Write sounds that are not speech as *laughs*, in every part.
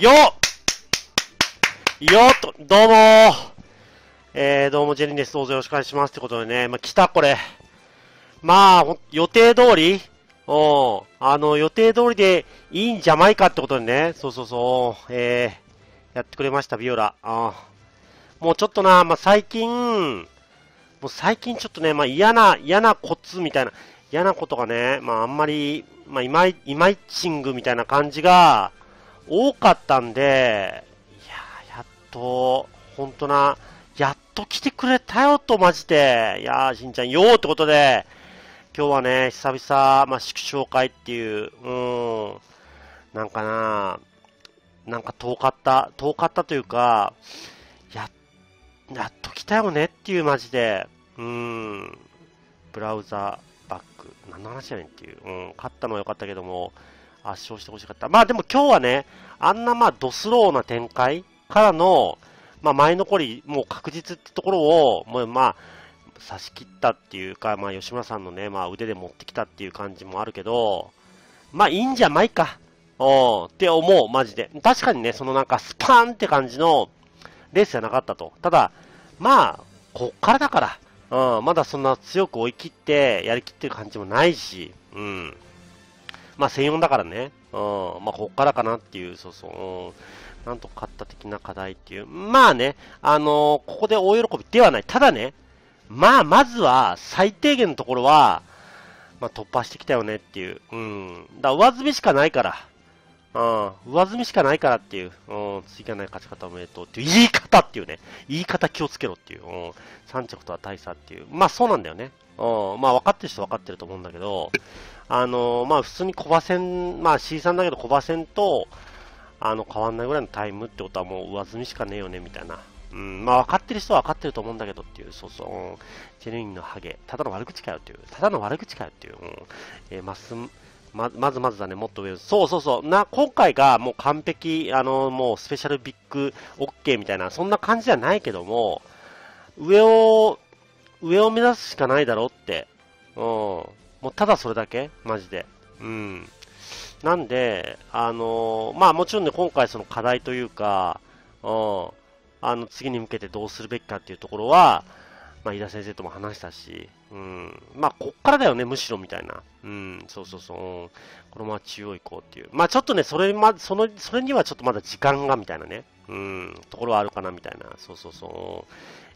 よよっと、どうもえー、どうも、ジェリーです。どうぞよろしくお願いします。ってことでね、まあ、来た、これ。まあ、予定通りうん。あの、予定通りでいいんじゃないかってことでね、そうそうそう、えー、やってくれました、ビオラ。あもうちょっとな、まあ、最近、もう最近ちょっとね、まあ、嫌な、嫌なコツみたいな、嫌なことがね、まあ、あんまり、まあ、いまい、いまいちんぐみたいな感じが、多かったんで、いややっと、本当な、やっと来てくれたよと、マジで。いやー、しんちゃん、よーってことで、今日はね、久々、まあ、祝勝会っていう、うん、なんかな、なんか遠かった、遠かったというか、や、やっと来たよねっていう、マジで、うん、ブラウザバック、何の話やねんっていう、うん、勝ったのは良かったけども、圧勝してほしかった。まあでも今日はね、あんなまあドスローな展開からの、まあ前残り、もう確実ってところを、もうまあ、差し切ったっていうか、まあ吉村さんのね、まあ腕で持ってきたっていう感じもあるけど、まあいいんじゃないか。おって思う、マジで。確かにね、そのなんかスパーンって感じのレースじゃなかったと。ただ、まあ、こっからだから、うん、まだそんな強く追い切って、やりきってる感じもないし、うん。まあ、1004だからね、うん、まあ、こっからかなっていう、そうそう、うん、なんとかった的な課題っていう。まあね、あのー、ここで大喜びではない。ただね、まあ、まずは、最低限のところは、まあ、突破してきたよねっていう。うん。だ上積みしかないから。うん。上積みしかないからっていう。うん。次がない勝ち方おめでとうっていう。言い方っていうね。言い方気をつけろっていう。うん。3着とは大差っていう。まあ、そうなんだよね。うん。まあ、分かってる人分かってると思うんだけど、あのまあ、普通に小馬戦、まあ、C3 だけど小馬戦とあの変わんないぐらいのタイムってことはもう上積みしかねえよねみたいな、うんまあ、分かってる人は分かってると思うんだけどっていう、そうそう、チジェルインのハゲ、ただの悪口かよっていう、ただの悪口かよっていう、うんえー、ます、ままずまずだね、もっと上そうそうそうな、今回がもう完璧、あのもうスペシャルビッグ OK みたいな、そんな感じじゃないけども、上を、上を目指すしかないだろうって、うん、もうただそれだけマジで。うん。なんで、あのー、まあもちろんね、今回その課題というか、うん、あの、次に向けてどうするべきかっていうところは、まあ、飯田先生とも話したし、うん、まあ、こっからだよね、むしろみたいな。うん、そうそうそう、このまま中央行こうっていう。まあ、ちょっとね、それま、その、それにはちょっとまだ時間がみたいなね、うん、ところはあるかなみたいな。そうそうそう。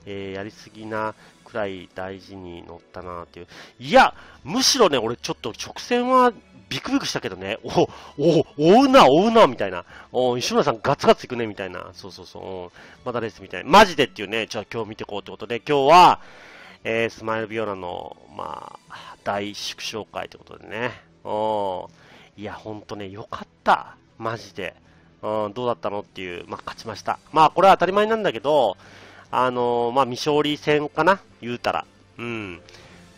えー、やりすぎなくらい大事に乗ったなっていう。いや、むしろね、俺ちょっと直線はビクビクしたけどね、*laughs* お、お、追うな、追うな、みたいな。お、石村さんガツガツいくね、みたいな。そうそうそう。またレースみたいな。マジでっていうね、じゃあ今日見てこうってことで、今日は、えー、スマイルビオラの、まあ、大縮小会ってことでね。おいや、ほんとね、よかった。マジで。うん、どうだったのっていう、まあ、勝ちました。まあ、これは当たり前なんだけど、あのー、まあ、未勝利戦かな、言うたら、うん、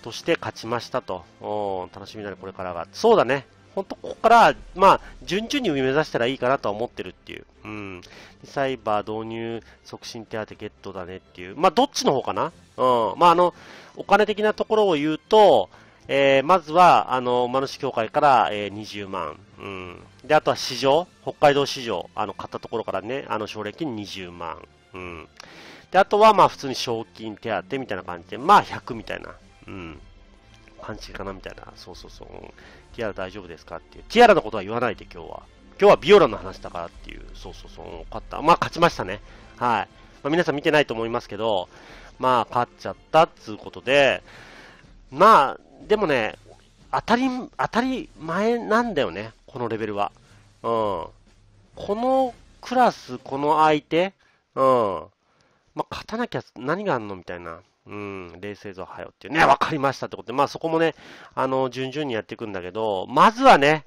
として勝ちましたと、お楽しみだね、これからが。そうだね、本当ここから、まあ、順々に目指したらいいかなとは思ってるっていう。うん。サイバー導入促進手当ゲットだねっていう。まあ、どっちの方かなうん。まあ、あの、お金的なところを言うと、えー、まずは、あの、馬主協会から、えー、20万。うん。で、あとは市場、北海道市場、あの、買ったところからね、あの、奨励金20万。うん。で、あとはまあ普通に賞金手当みたいな感じで、まあ100みたいな、うん、感じかなみたいな、そうそうそう、ティアラ大丈夫ですかっていう、ティアラのことは言わないで今日は。今日はビオラの話だからっていう、そうそうそう、勝った。まあ勝ちましたね。はい。まあ、皆さん見てないと思いますけど、まあ勝っちゃったっつうことで、まあ、でもね、当たり、当たり前なんだよね、このレベルは。うん。このクラス、この相手、うん。まあ、勝たなきゃ何があんのみたいな。うん、冷静ぞはよっていうね、わかりましたってことで、まあそこもね、あの、順々にやっていくんだけど、まずはね、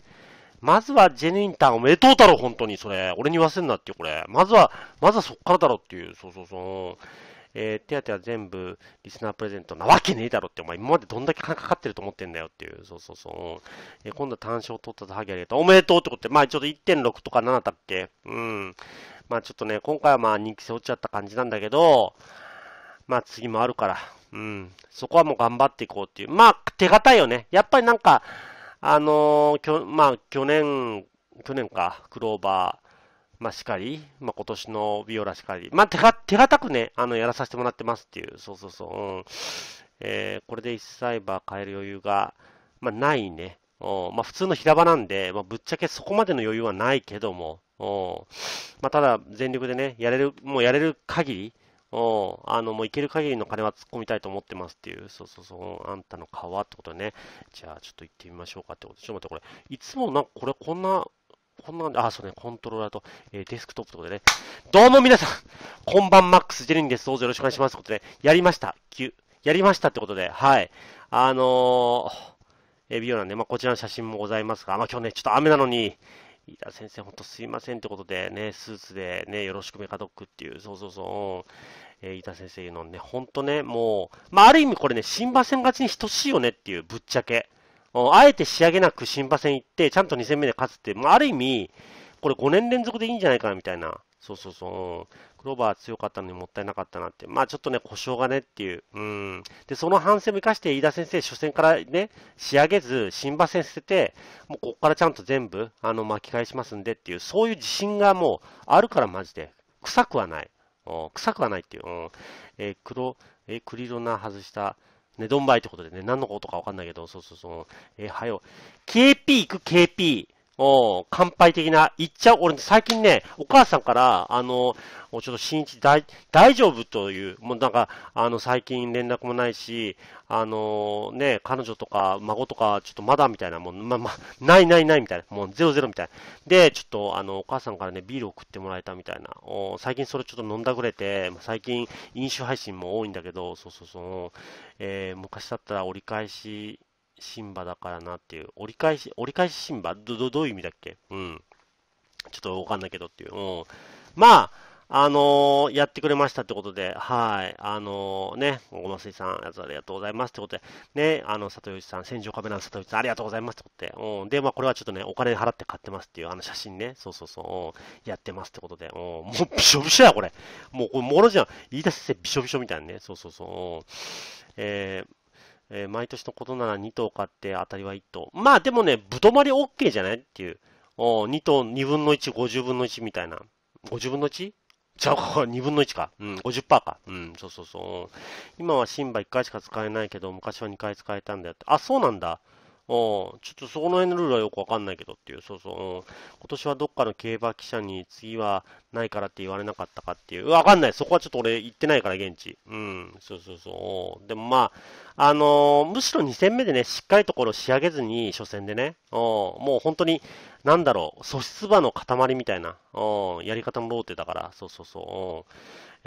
まずはジェニンタンおめでとうだろ、本当に、それ。俺に言わせんなってこれ。まずは、まずはそっからだろっていう、そうそうそう。えー、手当は全部リスナープレゼントなわけねえだろって、お前今までどんだけ金かかってると思ってんだよっていう、そうそうそう。えー、今度は単勝取ったとハゲあげた。おめでとうってことで、まあちょっと1.6とか7だっけうん。まあちょっとね、今回はまあ人気背負っちゃった感じなんだけど、まあ次もあるから、うん、そこはもう頑張っていこうっていう。まあ手堅いよね。やっぱりなんか、あのー、きょまあ去年、去年か、クローバー、まあ、しかり、まあ、今年のビオラしかり、まあ、手手堅くね、あの、やらさせてもらってますっていう、そうそうそう、うん。えー、これで1サイバー変える余裕が、まあ、ないね。うん、まあ、普通の平場なんで、まあ、ぶっちゃけそこまでの余裕はないけども、おまあ、ただ、全力でね、やれる、もうやれる限り、おあの、もういける限りの金は突っ込みたいと思ってますっていう、そうそうそう、あんたの顔はってことでね、じゃあちょっと行ってみましょうかってことちょっと待って、これ、いつもなんかこれこんな、こんなあ、そうね、コントローラーと、えー、デスクトップとかことでね、どうも皆さん、こんばんマックスジェリンです、どうぞよろしくお願いしますってことで、ね、やりました、9、やりましたってことで、はい、あのー、えー、美容なんで、まあ、こちらの写真もございますが、まあ、今日ね、ちょっと雨なのに、飯田先生、本当すいませんってことで、ね、スーツで、ね、よろしくメカドックっていう、そうそうそう、え飯田先生のね、本当ね、もう、まあ、ある意味これね、新馬戦勝ちに等しいよねっていう、ぶっちゃけ。あえて仕上げなく新馬戦行って、ちゃんと2戦目で勝つって、まあ、ある意味、これ5年連続でいいんじゃないかなみたいな。そうそうそう。クローバー強かったのにもったいなかったなって。まあちょっとね、故障がねっていう。うん。で、その反省も生かして、飯田先生、初戦からね、仕上げず、新馬戦捨てて、もうここからちゃんと全部、あの、巻き返しますんでっていう、そういう自信がもうあるから、マジで。臭くはない。臭くはないっていう。うん、えー、黒、えー、クリロナ外した、ね、ドンバイってことでね、何のことかわかんないけど、そうそうそう。えー、はよ。KP 行く、KP。お乾杯的な、言っちゃう。俺、最近ね、お母さんから、あの、ちょっと新一大、大丈夫という、もうなんか、あの、最近連絡もないし、あの、ね、彼女とか、孫とか、ちょっとまだみたいな、もう、ま、ま、ないないないみたいな、もうゼロゼロみたいな。で、ちょっと、あの、お母さんからね、ビールを送ってもらえたみたいな。お最近それちょっと飲んだくれて、最近、飲酒配信も多いんだけど、そうそうそう、えー、昔だったら折り返し、シンバだからなっていう、折り返し、折り返しシンバど、ど、どういう意味だっけうん。ちょっとわかんないけどっていう。うん。まあ、あのー、やってくれましたってことで、はい。あのー、ね、小野水さん、ありがとうございますってことで、ね、あの、里吉さん、戦場カメラの里吉さん、ありがとうございますってことで、うん。で、まあ、これはちょっとね、お金払って買ってますっていう、あの写真ね、そうそうそう、うん、やってますってことで、うん。もう、びしょびしょや、これ。もう、これ、もろじゃん。言い出せびしょびしょみたいなね、そうそうそう、うん。えー、えー、毎年のことなら2頭買って当たりは1頭。まあでもね、ぶとまり OK じゃないっていう。お2頭2分の1、50分の1みたいな。50分の 1? じゃう2分の1か。うん、50%か。うん、そうそうそう。今はシンバ1回しか使えないけど、昔は2回使えたんだよって。あ、そうなんだ。ちょっとそこの辺のルールはよくわかんないけどっていう、そうそう、今年はどっかの競馬記者に次はないからって言われなかったかっていう、わかんない、そこはちょっと俺行ってないから、現地。うん、そうそうそう。でもまあ、あのー、むしろ2戦目でね、しっかりところ仕上げずに、初戦でね、もう本当に、なんだろう、素質馬の塊みたいな、やり方もローテだから、そうそうそう。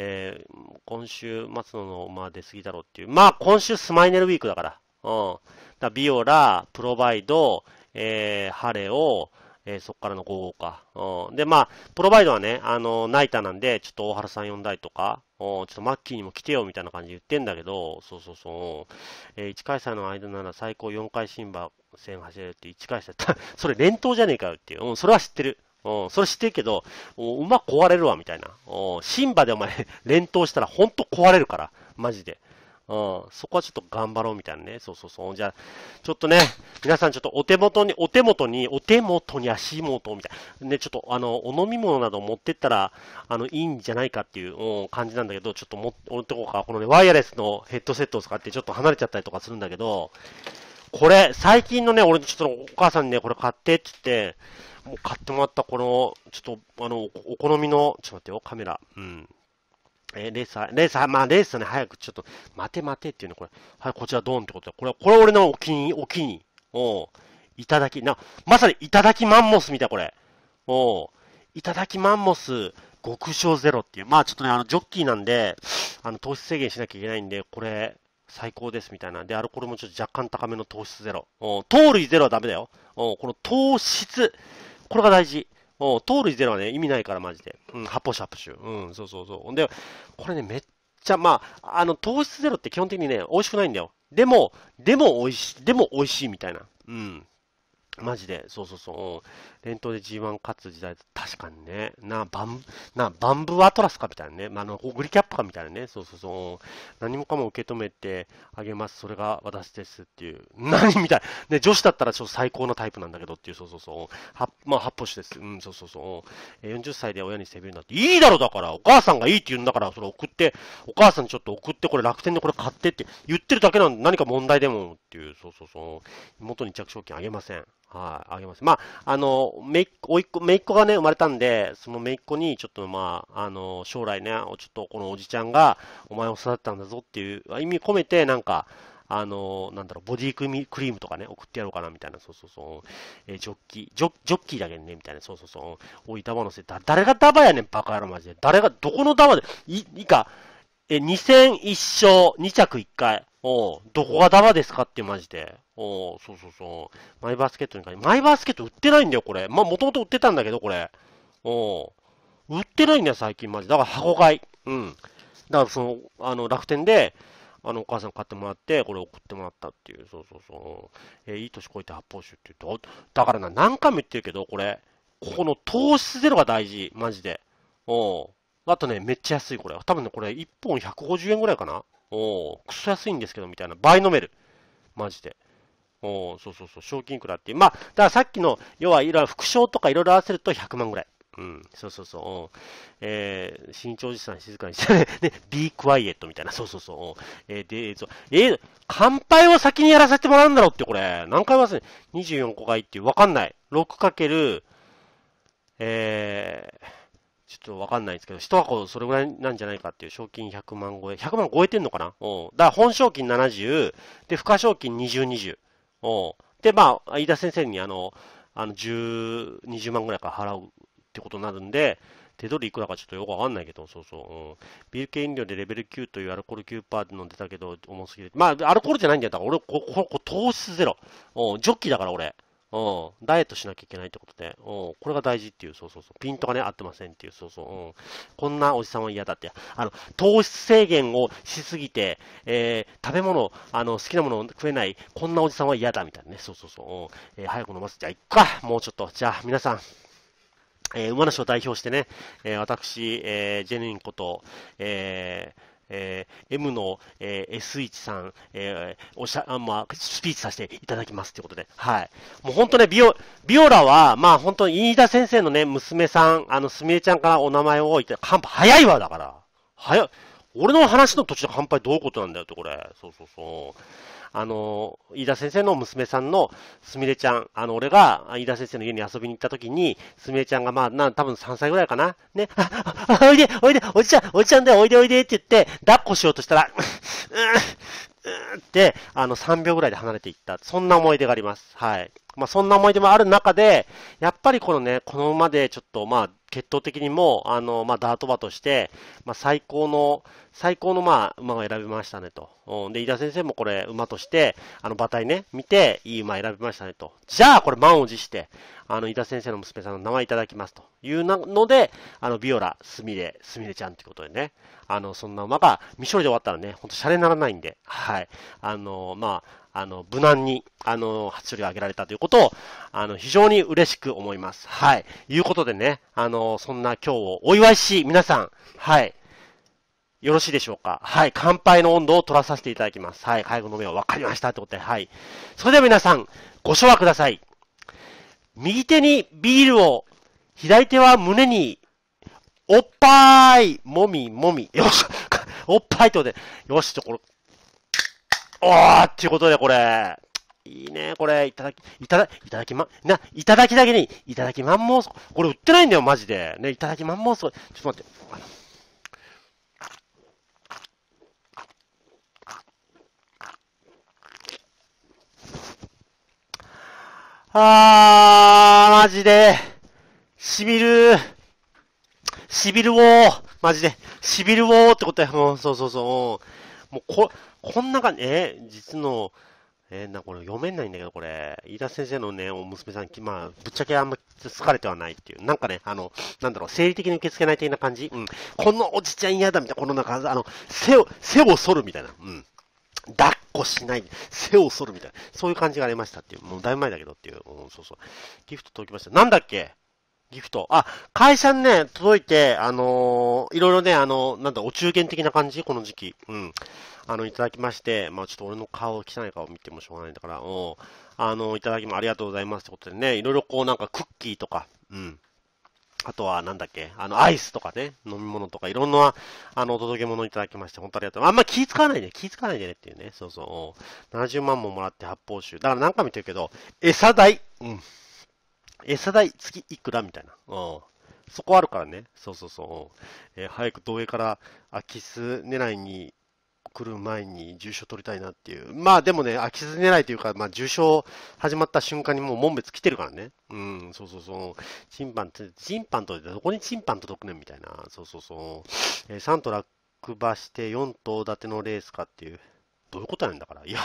えー、今週末の馬出過ぎだろうっていう。まあ、今週スマイネルウィークだから。うん。だビオラ、プロバイド、えー、ハレオ、えー、そこからの5号か。うん。で、まあ、プロバイドはね、あの、ナイターなんで、ちょっと大原さん呼んだりとか、おちょっとマッキーにも来てよみたいな感じで言ってんだけど、そうそうそう。えー、1回戦の間なら最高4回シンバ戦走れるって1回戦。*laughs* それ連投じゃねえかよっていう。うん、それは知ってる。うん、それ知ってるけど、馬壊れるわ、みたいな。シンバでお前、連投したらほんと壊れるから。マジで。うん、そこはちょっと頑張ろうみたいなね。そうそうそう。じゃあ、ちょっとね、皆さんちょっとお手元に、お手元に、お手元に足元みたいな。ね、ちょっとあの、お飲み物など持ってったら、あの、いいんじゃないかっていう、うん、感じなんだけど、ちょっと持ってこうか。このね、ワイヤレスのヘッドセットを使ってちょっと離れちゃったりとかするんだけど、これ、最近のね、俺ちょっとお母さんにね、これ買ってって言って、もう買ってもらったこの、ちょっと、あの、お好みの、ちょっと待ってよ、カメラ。うん。えー、レーサー、レーサー、まあ、レースね、早くちょっと、待て待てっていうの、これ。はい、こちらドーンってことだ。これ、これ俺のお気に、お気に。おいただき、な、まさにいただきマンモスみたい、これ。おいただきマンモス、極小ゼロっていう。まあ、ちょっとね、あの、ジョッキーなんで、あの、糖質制限しなきゃいけないんで、これ、最高ですみたいな。で、アルコールもちょっと若干高めの糖質ゼロ。お糖類ゼロはダメだよ。おこの糖質、これが大事。うん、盗塁出のはね、意味ないから、マジで。うん、発泡者、プ泡ュ。うん、そうそうそう。で、これね、めっちゃ、まあ、あの、糖質ゼロって基本的にね、美味しくないんだよ。でも、でも美味しい、でも美味しいみたいな。うん。マジで、そうそうそう、連投で G1 勝つ時代、確かにね、な、バン、な、バンブーアトラスかみたいなね、まあ、あの、グリキャップかみたいなね、そうそうそう、何もかも受け止めてあげます、それが私ですっていう、何みたい、ね、女子だったらちょっと最高のタイプなんだけどっていう、そうそうそう、はまあ、八歩手です、うん、そうそうそう、40歳で親に責めるんだって、いいだろ、だから、お母さんがいいって言うんだから、それ送って、お母さんにちょっと送って、これ楽天でこれ買ってって言ってるだけなんで、何か問題でもっていう、そうそうそう、元に着賞金あげません。はい、あげます。まあ、あの、めいっおいっ子、めっ子がね、生まれたんで、そのめいっ子に、ちょっとまあ、あの、将来ね、ちょっとこのおじちゃんが、お前を育てたんだぞっていう意味込めて、なんか、あの、なんだろう、ボディクリクリームとかね、送ってやろうかな、みたいな、そうそうそう、えー、ジョッキー、ジョジョッキーだけね、みたいな、そうそうそう、おい、ダバのせい、だ、誰がダバやねん、バカ野郎、マジで。誰が、どこのダバで、い、いいか、え、2戦1勝、2着1回。おう、どこがダマですかってマジで。おう、そうそうそう。マイバスケットに限り、マイバスケット売ってないんだよ、これ。まあ、もともと売ってたんだけど、これ。おう、売ってないんだよ、最近マジ。だから箱買い。うん。だからその、あの、楽天で、あの、お母さん買ってもらって、これ送ってもらったっていう。そうそうそう。えー、いい年こいて発泡酒って言うと、だからな、何回も言ってるけど、これ、ここの糖質ゼロが大事、マジで。おう。あとね、めっちゃ安い、これ。多分ね、これ1本150円ぐらいかな。おくそ安いんですけど、みたいな。倍飲める。マジで。おそうそうそう、賞金いくらっていう。まあ、だからさっきの、要はいろいろ副賞とかいろいろ合わせると100万ぐらい。うん、そうそうそう。えー、身長おじさん静かにして *laughs* ね。ビ be quiet みたいな。そうそうそう。えー、で、そえー、乾杯を先にやらせてもらうんだろうって、これ。何回忘れ、24個がいいっていう。わかんない。6×、えー、ちょっとわかんないんですけど、一箱それぐらいなんじゃないかっていう、賞金100万超え。100万超えてんのかなうん。だから本賞金70、で、付加賞金20、20。うん。で、まあ、飯田先生にあの、あの、10、20万ぐらいから払うってことになるんで、手取りいくらかちょっとよくわかんないけど、そうそう。うん、ビール系飲料でレベル9というアルコール9%で飲んでたけど、重すぎる。まあ、アルコールじゃないんだよ。だから俺、こ、こ、こ糖質ゼロ。うん、ジョッキだから俺。うん。ダイエットしなきゃいけないってことで、うん。これが大事っていう、そうそうそう。ピントがね、合ってませんっていう、そうそう。うん。こんなおじさんは嫌だって。あの、糖質制限をしすぎて、えー、食べ物、あの、好きなものを食えない、こんなおじさんは嫌だみたいなね。そうそうそう。うん、えー、早く飲ませじゃあ、いっか。もうちょっと。じゃあ、皆さん。えー、馬主を代表してね、えー、私、えー、ジェニンこと、えー、えー、M の、えー、S1 さん、えー、おしゃ、あまあ、スピーチさせていただきますということで、はい。もう本当ね、ビオ、ビオラは、まあ本当に飯田先生のね、娘さん、あの、すみれちゃんからお名前を置いて、乾杯、早いわ、だから。早い。俺の話の途中で乾杯どういうことなんだよって、これ。そうそうそう。あの、飯田先生の娘さんのすみれちゃん、あの、俺が飯田先生の家に遊びに行った時に、すみれちゃんがまあ、な、多分3歳ぐらいかな。ね、あ、あ、おいで、おいで、おじちゃん、おじちゃんでおいでおいでって言って、抱っこしようとしたら、って、あの、3秒ぐらいで離れていった。そんな思い出があります。はい。まあ、そんな思い出もある中で、やっぱりこのね、このままでちょっと、まあ、血統的にも、あの、まあ、ダート馬として、まあ、最高の、最高の、まあ、馬を選びましたねと。うん、で、飯田先生もこれ、馬として、あの、馬体ね、見て、いい馬選びましたねと。じゃあ、これ、満を持して、あの、飯田先生の娘さんの名前いただきますというので、あの、ビオラ、スミレ、スミレちゃんということでね、あの、そんな馬が、未勝利で終わったらね、ほんと、シャレにならないんで、はい。あの、まあ、あの、無難に、あの、発注理を上げられたということを、あの、非常に嬉しく思います。はい。いうことでね、あの、そんな今日をお祝いし、皆さん、はい。よろしいでしょうかはい。乾杯の温度を取らさせていただきます。はい。介護の目を分かりましたってことで、はい。それでは皆さん、ご唱和ください。右手にビールを、左手は胸に、おっぱいもみもみ。よし。*laughs* おっぱいとで、よし、ちょ、これ、おーっていうことで、これ。いいね、これ、いただき、いただ、いただきま、な、いただきだけに、いただきマンモス、これ売ってないんだよ、マジで。ね、いただきマンモス、ちょっと待って。あー、マジで、しびるしびるおー、マジで、しびるおーってことや、もう、そうそうそう、もうこ、こんな感じ、えー、実の、えー、な、これ読めないんだけど、これ、飯田先生のね、お娘さん、まあ、ぶっちゃけあんま好かれてはないっていう。なんかね、あの、なんだろう、生理的に受け付けない的な感じうん。このおじちゃん嫌だみたいな、このなんか、あの、背を、背を反るみたいな。うん。抱っこしない、背を反るみたいな、そういう感じがありましたっていう、もうだいぶ前だけどっていう、うん、そうそう、ギフト届きました。なんだっけギフト。あ、会社にね、届いて、あのー、いろいろね、あのなんだ、お中元的な感じこの時期。うん。あの、いただきまして、まあちょっと俺の顔、汚い顔見てもしょうがないんだから、うん。あの、いただきもありがとうございますってことでね、いろいろこうなんかクッキーとか、うん。あとは、なんだっけ、あの、アイスとかね、飲み物とか、いろんな、あの、お届け物いただきまして、本当ありがとう。あんま気使わないで、気使わないでねっていうね、そうそう。70万ももらって発泡酒。だから何回も言ってるけど、餌代。うん。餌代月いくらみたいな。うん。そこあるからね。そうそうそう。えー、早く東映から空き巣狙いに来る前に重賞取りたいなっていう。まあでもね、空き巣狙いというか、まあ重賞始まった瞬間にもう門別来てるからね。うん、そうそうそう。チンパンって、チンパンと、どこにチンパン届くねんみたいな。そうそうそう。えー、3と落馬して4頭立てのレースかっていう。どういうことなんだから。いや、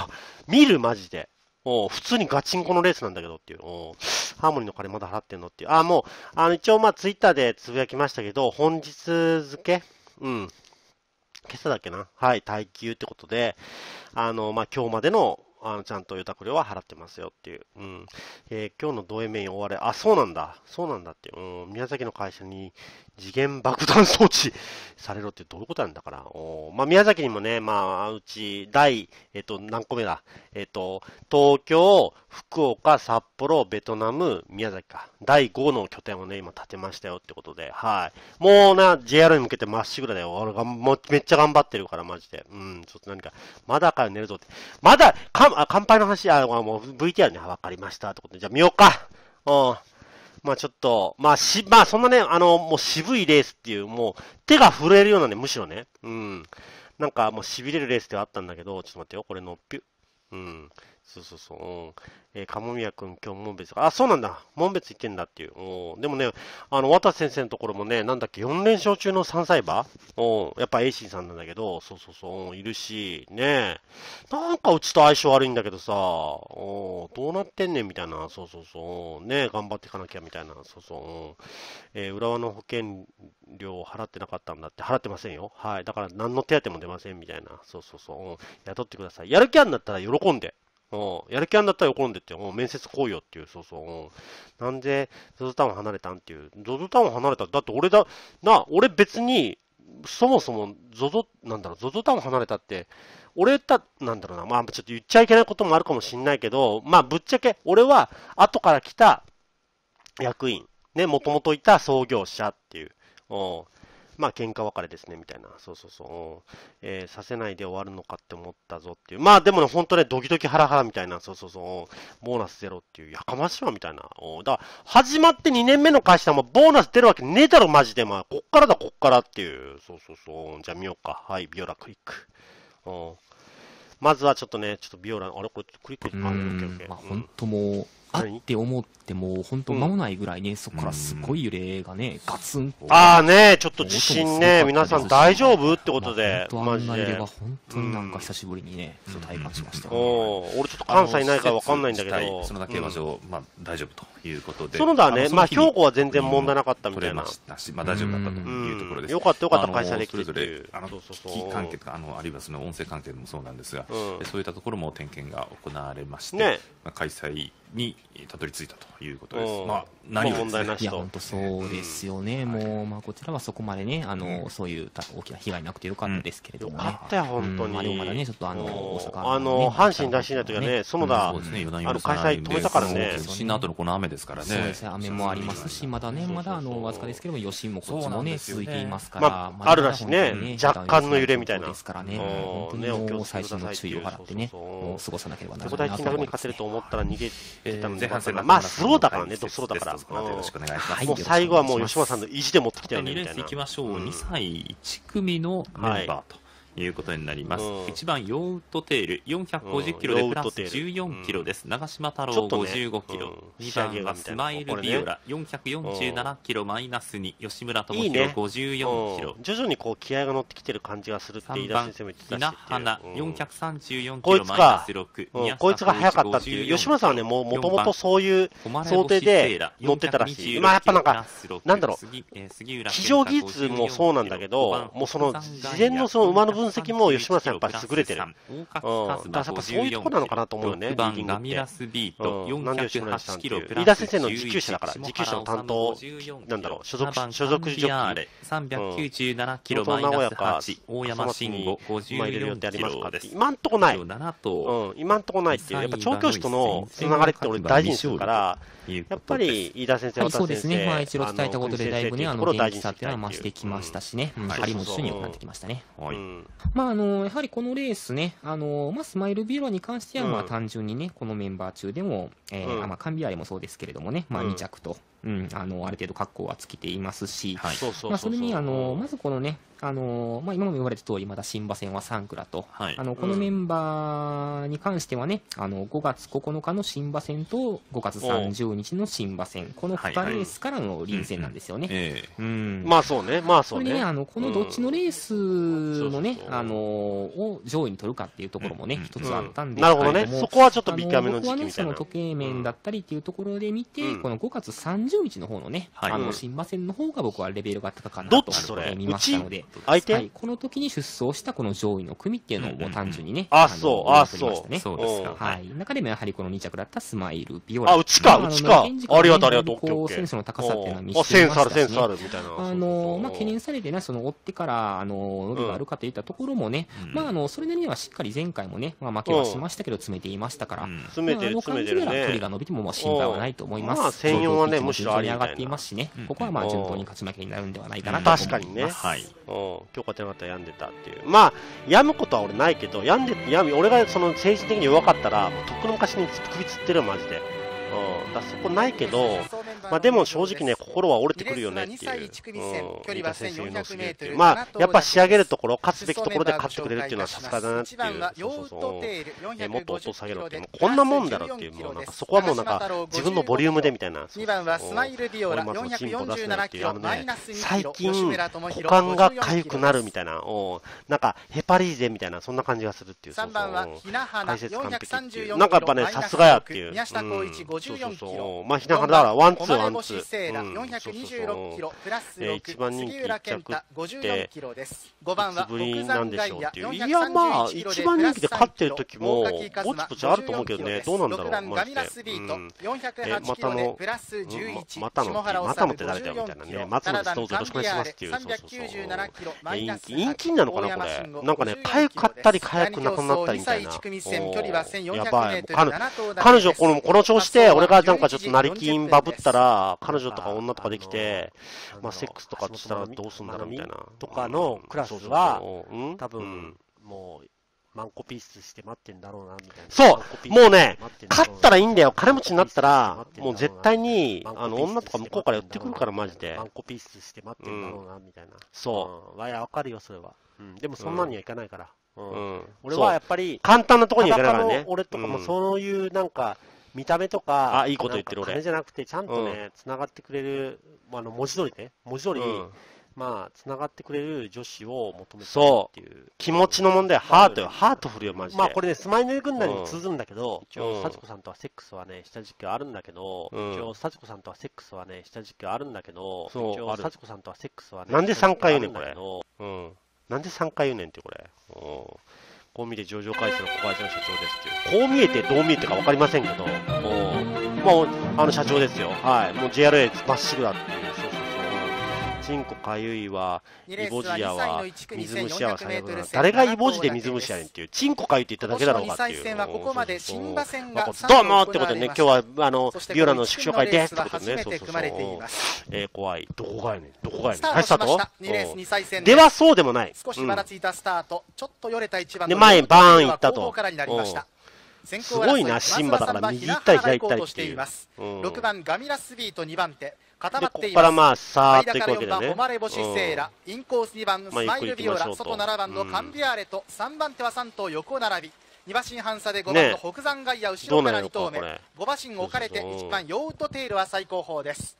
見るマジで。お普通にガチンコのレースなんだけどっていう。おハーモニーの金まだ払ってんのっていう。あ、もう、あの、一応まあツイッターでつぶやきましたけど、本日付うん。今朝だっけなはい、耐久ってことで、あの、まあ今日までの、あの、ちゃんと予託料は払ってますよっていう。うん。えー、今日の同盟面に追われ、あ、そうなんだ。そうなんだっていう。うん。宮崎の会社に次元爆弾装置されろってどういうことなんだから。おまあ、宮崎にもね、まあ、うち、第、えっと、何個目だ。えっと、東京、福岡、札幌、ベトナム、宮崎か。第5の拠点をね、今建てましたよってことで、はい。もうな、JR に向けてまっしぐらだよ。俺がもめっちゃ頑張ってるから、マジで。うん、ちょっと何か、まだから寝るぞって。まだ、かん、あ、乾杯の話、あ、もう VTR ね、わかりました。ってことで、じゃあ見ようか。うん。まあちょっと、まあし、まあそんなね、あの、もう渋いレースっていう、もう手が震えるようなね、むしろね。うん。なんかもう痺れるレースではあったんだけど、ちょっと待ってよ、これのっぴゅ。うん。そうそうそう。うん、えー、みやくん、今日、門別。あ、そうなんだ。門別行ってんだっていう。うん。でもね、あの、渡先生のところもね、なんだっけ、4連勝中の3歳馬ん。やっぱ、エイシンさんなんだけど、そうそうそう、うん。いるし、ねなんか、うちと相性悪いんだけどさ、うん。どうなってんねん、みたいな。そうそうそう。ね頑張っていかなきゃ、みたいな。そうそう。うん。えー、浦和の保険料を払ってなかったんだって、払ってませんよ。はい。だから、何の手当も出ません、みたいな。そうそうそう。うん。雇ってください。やる気あんだったら喜んで。うん。やる気あんだったら喜んでって、うん、面接来いよっていう、そうそう、うん。なんで、ゾゾタウン離れたんっていう。ゾゾタウン離れただって俺だ、な、俺別に、そもそも、ゾゾ、なんだろう、ゾゾタウン離れたって、俺た、なんだろうな、まあちょっと言っちゃいけないこともあるかもしんないけど、まあぶっちゃけ、俺は、後から来た役員、ね、もともといた創業者っていう、うん。まあ喧嘩別れですね、みたいな。そうそうそう。えー、させないで終わるのかって思ったぞっていう。まあでもね、ほんとね、ドキドキハラハラみたいな。そうそうそう。ボーナスゼロっていう。やかましいわ、みたいな。おだから、始まって2年目の会社もボーナス出るわけねえだろ、マジで。まあ、こっからだ、こっからっていう。そうそうそう。じゃあ見ようか。はい、ビオラクリック。まずはちょっとね、ちょっとビオラ、あれこれクリックで、あ、オッケーオッケー。まあ、ほんともう、あって思っても、本当間もないぐらいね、そこからすごい揺れがね、ガツンと。ああね、ちょっと地震ね、皆さん大丈夫ってことで、まあ、本当あんな揺れが本当になんか久しぶりにね、うん、体感しましたね、うん、俺ちょっと関西ないからわかんないんだけど、そのだけ場所、うん、まあ大丈夫ということで。そのだね、まあ兵庫は全然問題なかったみたいな。まあ大丈夫だったというところです。よかったよかった、開催できてそれぞれ、あの、機関係とか、あの、あるいはその音声関係もそうなんですが、そういったところも点検が行われまして、まあ開催にたどり着いたということです。まあ何が問題なしと。いや、そうですよね。うん、もう、まあ、こちらはそこまでね、あの、うん、そういう大きな被害なくてよかったですけれども、ね、よったよ、本当に。あれまだね、ちょっとあの、大阪あの、阪神大震災というかね、園田、うでね、あの、開催止めたからね。地震の後のこの雨ですからね。そうですね、雨もありますし、まだね、まだあの、わずかですけども、余震もこっちもね、続いていますから。まあ、あるらしいね、若干の揺れみたいな。ですからね、本当にもう最新の注意を払ってね、もう過ごさなければならない。大金額に勝てると思ったら逃げてたので、まあ、スローだからね、ドスローだから。よろしくお願いします。最後はもう吉村さんの意地で持ってきたよねみたいな。2レース行きましょう。2歳1組のメンバーと。いうことになります。うん、1番、ヨウトテール、450キロでプラス14キロです。うん、長島太郎、55キロ。ね、うん、2番はスマイル・ビオラ、447キロマイナス2、吉村智弘、54キロいい、ね。徐々にこう気合が乗ってきてる感じがするって言い出434 6。こいこいつが早かったっていう。吉村さんはね、もともとそういう想定で乗ってたらしい。まあやっぱなんか、なんだろう、騎乗技術もそうなんだけど、もうその事前のその馬の分分析も吉村さんやっぱり優れてる。だからやっぱそういうとこなのかなと思うよね、リーディって。ミラスビート、ん、何で吉村さん飯田先生の持久者だから、持久者の担当、なんだろう、所属、所属ジョッキー。ロマ名古屋8、そ山慎吾、54す。今んとこない。今んとこないっていう。やっぱ調教師とのつながりって俺大事にするから、やっぱり飯田先生、はそうですね、まあ、一郎伝えたことで、だいぶね、あの元気さっていうのは増してきましたしね、うん、張りも一になってきましたね。あ、あのやはりこのレースね、あのまあ、スマイルビューロに関しては、まあ、単純にね、このメンバー中でも、えーまあ、カンビアレもそうですけれどもね、まあ、2着と。うん、あのある程度、格好は尽きていますし、まあ、それにあのまずこのね、あのまあ、今も言われた通り、まだ新馬戦は3区ラと、はい、あのこのメンバーに関してはね、あの5月9日の新馬戦と5月30日の新馬戦、この2レースからの臨戦なんですよね。まあそうね、まあそうね。ねあのこのどっちのレースのね、あのを上位に取るかっていうところもね、一つあったんでなるほどね、そこはちょっと見の時期みたいな。僕はね、その時計面だったりっていうところで見て、この5月30十道の方のね、はい、あの、新馬戦の方が僕はレベルが高かったとましたので、はい、この時に出走したこの上位の組っていうのを単純にね、うんうんうん、あ、そう、あ、そう。そうですか。はい。中でもやはりこの2着だったスマイル、ビオラ。あ、うちか、うちか。ありがとう、ありがとう。こう、選手の高さっていうのは見せましたし、ね、あ、センサル、センみたいな。あの、まあ、懸念されてね、その追ってから、あの、伸びがあるかといったところもね、うん、まあ、あの、それなりにはしっかり前回もね、まあ、負けはしましたけど、詰めていましたから、うん、詰めてる、詰めてる、距離が伸びても、まあ、心配はないと思います。専用はね、むし順調に上がっていますしね、ここはまあ順当に勝ち負けになるんではないかなと確かにね、はい、強化点だったら病んでたっていう、まあ、病むことは俺ないけど、病んで病み俺がその政治的に弱かったら、とっくの昔に首つってるよ、マジで。うん、だそこないけど、まあ、でも正直ね、心は折れてくるよねっていう、うん、飯田選手のすげまあ、やっぱ仕上げるところ、勝つべきところで勝ってくれるっていうのはさすがだなっていう、そうそうそうえもっと音を下げろって、もうこんなもんだろっていう、もうなんかそこはもうなんか自分のボリュームでみたいな、2番はスマイルディオを出すなって、マイ最近、股間が痒くなるみたいな、おなんかヘパリーゼみたいな、そんな感じがするっていう、そうそう解説完璧っていう、なんかやっぱね、さすがやっていう。うん54キロ、まあ、ひなはだらワンツーワンツー、うん、426キロプラス6、えー、一番人気1着って5番はぶりなんでしょうっていういやまあ一番人気で勝ってる時もぼちぼちあると思うけどねどうなんだろうマジで、うんえー、またの、うん、またのまたのって誰だよみたいなね松本ですどうぞよろしくお願いしますっていうそうそうそう陰気陰気なのかなこれなんかねかゆかったりかゆくなくなったりみたいなやばい彼女このこの調子で俺がなんかちょっと成金バブったら、彼女とか女とかできて、まあ、セックスとかしたらどうすんだろうみたいな。とかのクラスは、多分、もう、マンコピースして待ってんだろうな、みたいな。そう、もうね、勝ったらいいんだよ。金持ちになったら、もう絶対に、あの、女とか向こうから寄ってくるから、マジで。マンコピースして待ってんだろうな、みたいな。そう。わ、や、わかるよ、それは。うん。でも、そんなにはいかないから。うん。俺はやっぱり、簡単なとこにいかないからね。俺とかもそういう、なんか、見た目とか、あ、いいこと言ってる俺。金じゃなくて、ちゃんとね、つ、な、がってくれる、まあ、あの、文字通りね、文字通り、まあ、つながってくれる女子を求めてそう気持ちの問題、ハートよ、ハート振るよ、マジで。まあ、これね、スマイル軍団にも通ずるんだけど、一応、幸子さんとはセックスはね、下敷きあるんだけど、一応、幸子さんとはセックスはね、下敷きあるんだけど、一応、幸子さんとはセックスはね、なんで3回言うねん、これ。うん。なんで3回言うねんって、これ。うん。こう見て上場会社の小林の社長ですっていう。こう見えてどう見えてか分かりませんけど、もう、まあ、あの社長ですよ。はい。もう JRA まっしぐだっていう、そうそう。チンコかゆいは、イボジアは、水虫やは誰がイボジで水虫やねんっていう、チンコかゆいって言っただけだろうかっていう。どうもってことでね、今日は、あの、ビオラの祝勝会ですってことでね、そうそうそう。え怖い。どこがやねん。どこがやねん。はい、スタートではそうでもない。少しばらついたスタート。ちょっとよれた番で、前バーン行ったと。すごいな、シンバだから右行ったり左行ったりっていう。6番ガミラスビート2番手。固まっています。ここからまあ、さーっていくわけだね。マレボシセイラ、うん、インコース2番、スマイルビオラ、まあ、外7番のカンビアーレと、3番手は3頭横並び。2馬身半差で5番の北山ガイア後ろから2頭目。5馬身置かれて、1番、ヨウトテイルは最高峰です。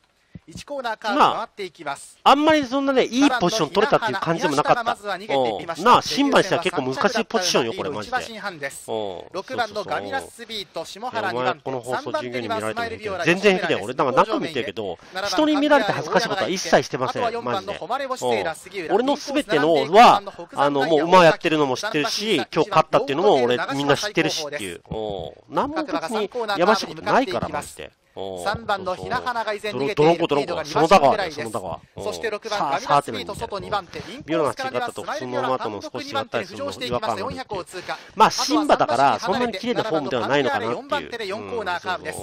1コーナーから回っていきます、まあ。あんまりそんなね、いいポジション取れたっていう感じでもなかった。まずは逃げていきました。なあ、新橋は結構難しいポジションよ、これマジで。6番のガミラススビート、下原2番この放送人間に見られてるけど、全然平気だよ。俺、なんか中見てるけど、人に見られて恥ずかしいことは一切してません、マジで。俺のすべてのは、あの、もう馬やってるのも知ってるし、今日勝ったっていうのも俺みんな知ってるしっていう。何も別にやましいことないから、マジで。3番のひなはなが依然逃げているリードが2番手ぐらいですそして6番ガミラスミート外2番手インコースからではスマイルラ単独2番手浮上していきます400を通過まあシンバだからそんなに綺麗なフォームではないのかなっていう4番手で4コーナーカーブです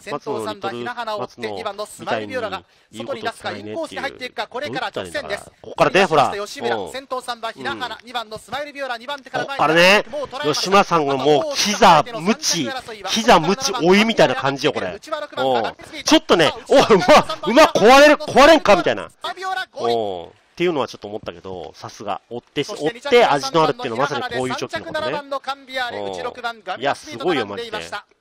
先頭3番ひなはなを追って2番のスマイルラが外に出すかインコースに入っていくかこれから直線ですここからねほら吉村先頭3番ひなはな2番のスマイルラ2番手から前こね吉村さんがもう膝無知膝無知追いみたいな感じよこれおちょっとね、おう馬壊れる、壊れんかみたいな。おっていうのはちょっと思ったけど、さすが。追って、追って味のあるっていうのはまさにこういうチョキのことね。いや、すごいよ、マジで。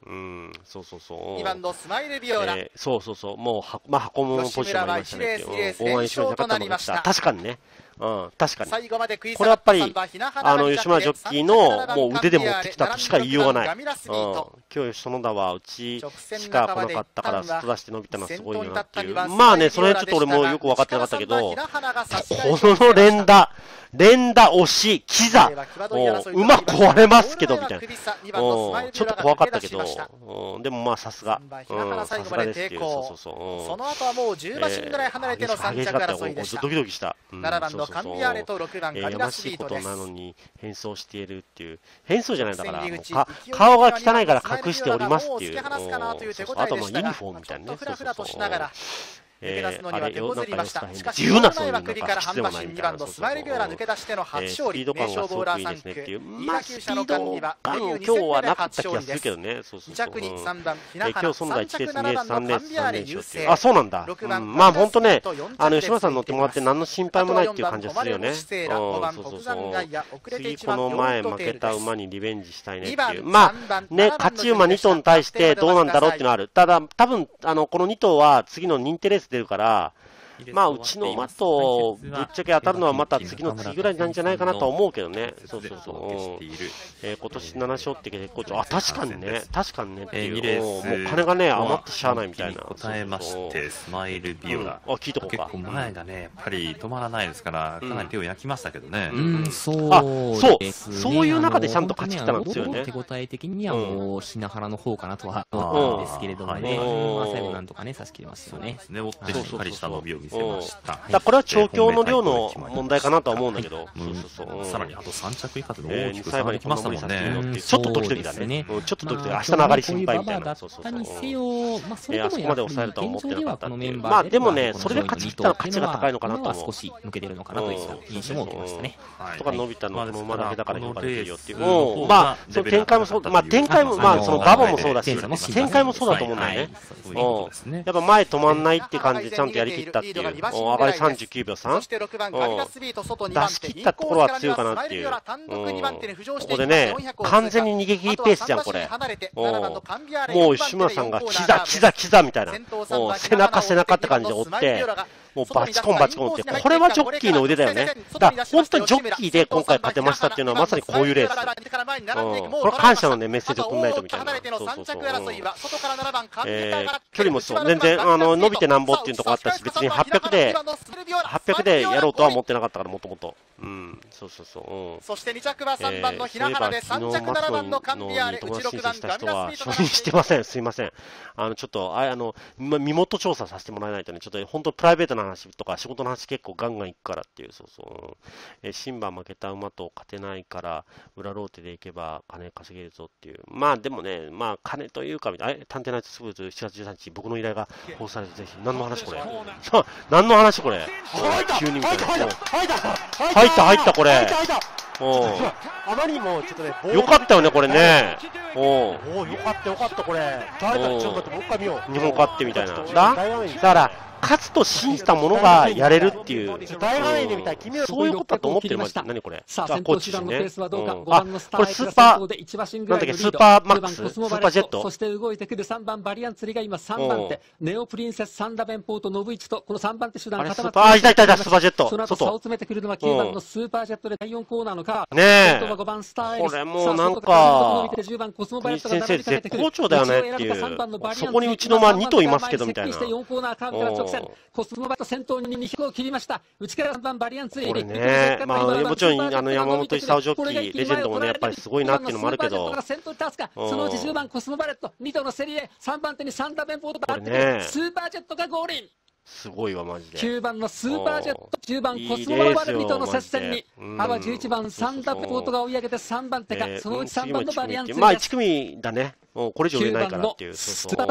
うん、そうそうそう。番のスマイルビオラ。えー、そうそうそう。もうは、まあ、箱物ポジションもありましたね。応援しようなかったもんでした。確かにね。うん、確かに。これやっぱり、あの、吉村ジョッキーの、もう腕で持ってきたとしか言いようがない。うん、今日、園田はうちしか来なかったから、外出して伸びたのはすごいなっていう。まあね、その辺ちょっと俺もよく分かってなかったけど、この連打、連打、押し、キザ、馬壊れますけど、みたいな。ちょっと怖かったけど、でもまあさすが。さすがですけど、そうそうそう。その後はもう10馬身ぐらい離れての3着争いでした。ドキドキした。7番のカンビアーレと6番ガリラスビートです。なのに変装しているっていう。変装じゃないんだから、か顔が汚いから隠しておりますっていう。あとまあユニフォームみたいなね。そうそうそう。抜け出すのには手こずりました、しかし、その前は栗から半馬身2番のスマイルビューラ抜け出しての初勝利、名勝ボーラー3区、飯田厩舎の間には、デビュー2戦目で初勝利です。2着に3番、ひな原、3着7番のカンビアーレ優勢、あそうなんだ、6番、まあ本当ね、あの吉村さん乗ってもらって、何の心配もないっていう感じがするよね。5番、国産ガイア、遅れて1番、この前負けた馬にリベンジしたいねっていう、まあね、勝ち馬2頭に対してどうなんだろうっていうのある、ただ、多分あのこの2頭は次の認定レースしてるから、まあ、うちのマット、ぶっちゃけ当たるのはまた次の次ぐらいなんじゃないかなと思うけどね、そうそうそう、えー、今年7勝って結構、あ確かにね、確かにねっていう、もう金がね、余ってしゃあないみたいな。答えまして、スマイルビオラ、あ聞いとこうか結構前がね、やっぱり止まらないですから、かなり手を焼きましたけどね、うん、そうあ、そうそういう中でちゃんと勝ち切ったなんですよね。手応え的にはもう、品原の方かなとは思っんですけれどもね、まあ、最後、なんとかね、差し切りますよね。ね追ってしっかりした伸びを見せました、うん、だこれは調教の量の問題かなとは思うんだけど、さらにあと3着以下で大きく差がきましたもんね、ちょっとドキドキだね、ちょっとドキドキ、明日の上がり心配みたいな、そうそうそう、あそこまで抑えるとは思ってなかったっまあでもね、それで勝ち切ったら価値が高いのかなと少し抜けてるのかなという印象も受けましたね。とか伸びたのもまだけだからよったよっていう、まあ、その展開もそうだ、まあ、展開も、まあ、そのガボもそうだし、展開もそうだと思うんだよね。やっぱ前止まんないって感じでちゃんとやりきったって秒が2馬身狙いです。39秒3。そして6番、ガミラスビート、外2番手、かな見ていうこここね、完全に逃げ切りペースじゃん、これ。もう、志村さんが、キザ、キザ、キザみたいな。背中、背中って感じで追って、もうバチコンバチコンって、これはジョッキーの腕だよね。だ本当にジョッキーで今回勝てましたっていうのはまさにこういうレース。うん、これ感謝のね、メッセージを込めないとみたいな。そうそうそう。うえ距離もそう、全然、あの、伸びてなんぼっていうとこあったし、別に800で、800でやろうとは思ってなかったから、もともと。うん、そうそうそう。うん、そして2着は3番の平原で、3着7番のカンビアーレ、内6番ガミラス承認してません、すいません。あの、ちょっと、あの、身元調査させてもらえないとね、ちょっと本当プライベートな話とか、仕事の話結構ガンガンいくからっていう、そうそう。えー、ンバ負けた馬と勝てないから、裏ローテでいけば金稼げるぞっていう。まあでもね、まあ金というか、あれ、探偵ナイトスブーツ7月13日、僕の依頼が放送されて、ぜひ、何の話これ何の話これ急に見た入った入った入った入ったこれおあまりにもちょっとね、*laughs* よかったよね、これね。おおよかったよかった、これ。誰かちょっと待って、もう一回見よう。日本勝ってみたいな。だから、勝つと信じたものがやれるっていう、大範囲で見たい、君はそういうことだと思ってるました。何これさあ、先ー集のペースはどうか、うん、5これスーパー、なんだっけ、スーパーマックス、スーパージェット。そして動いてくる3番バリアン釣りが今3番手、ネオプリンセス、サンダベンポート、ノブイチと、この3番手手段、が固まってあ、いたいたいた、スーパージェット。その後差を詰めてくるのは9番のスーパージェットで第4コーナーのカー。ねえ。これもうなんか、10番コスモバリアン先生絶好調だよねっていう。そこにうちの間2頭いますけどみたいな。直線ャル、コスモバイト先頭に200を切りました。内から3番バリアンツリー。これね、まあ、もちろんあの山本久夫ジョッキー、レジェンドもね、やっぱりすごいなっていうのもあるけど。そのうち10番コスモバレット、2頭のセリエ、3番手にサンダーベンポートがあって、ね、スーパージェットがゴールイすごいわ、マジで。9番のスーパージェット、10番コスモババル2頭の接戦に、阿波11番、サンダーベンポートが追い上げて3番手か、そのうち3番のバリアンツリー。まあ、1組だね。もうこれ以上ないからっていう。そうそう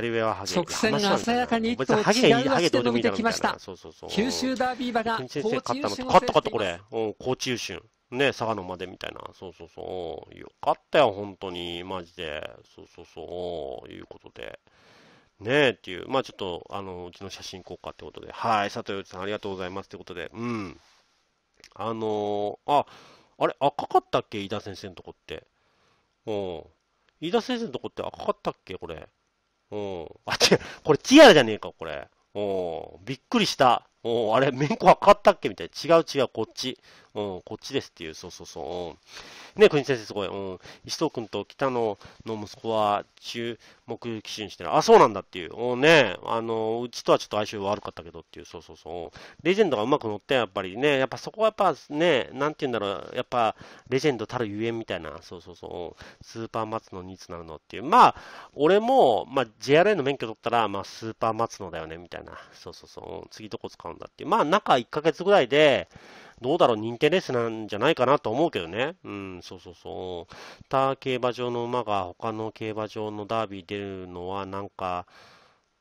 左上はハゲ直線が鮮やかに一頭違う足で伸びてきました九州ダービー馬が先生勝っ勝った勝ったこれ高知優秀ね佐賀のまでみたいなそうそうそうよかったよ本当にマジでそうそうそういうことでねえっていうまあちょっとあのうちの写真効果ってことではい佐藤さんありがとうございますってことでうんあのー、ああれ赤かったっけ飯田先生のとこってうん飯田先生のとこって赤かったっけこれ。うん。あ、違う。これティアラじゃねえか、これ。うん。びっくりした。うん。あれ、面はかったっけみたいな。違う違う、こっち。うん、こっちですっていう、そうそうそう。ね、国先生すごい。うん。石藤君と北野の息子は注目基準してる。あ、そうなんだっていう。うん、ね、あの、うちとはちょっと相性悪かったけどっていう、そうそうそう。レジェンドがうまく乗って、やっぱりね、やっぱそこはやっぱね、なんて言うんだろう、やっぱレジェンドたるゆえんみたいな、そうそうそう。スーパー松野につなるのっていう。まあ、俺も、まあ、JRA の免許取ったら、まあ、スーパー松野だよね、みたいな。そうそうそう。次どこ使うんだっていう。まあ、中1ヶ月ぐらいで、どうだろう、認定レースなんじゃないかなと思うけどね。うん、そうそうそう。他競馬場の馬が他の競馬場のダービー出るのはなんか、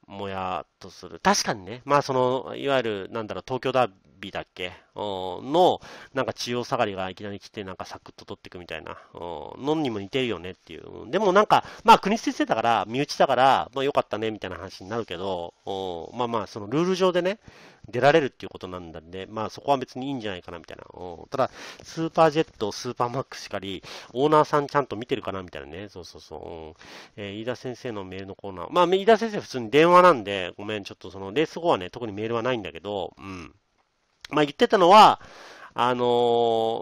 もやっとする。確かにね、まあその、いわゆる、なんだろう、東京ダービーだっけの、なんか中央下がりがいきなり来て、なんかサクッと取っていくみたいな、のにも似てるよねっていう。でもなんか、まあ国先生だから、身内だから、まあよかったねみたいな話になるけど、まあまあ、そのルール上でね、出られるっていうことなんだんで、まあそこは別にいいんじゃないかなみたいな。うん、ただ、スーパージェット、スーパーマックスしかり、オーナーさんちゃんと見てるかなみたいなね。そうそうそう。うん、えー、飯田先生のメールのコーナー。まあ、飯田先生普通に電話なんで、ごめん、ちょっとそのレース後はね、特にメールはないんだけど、うん。まあ言ってたのは、あの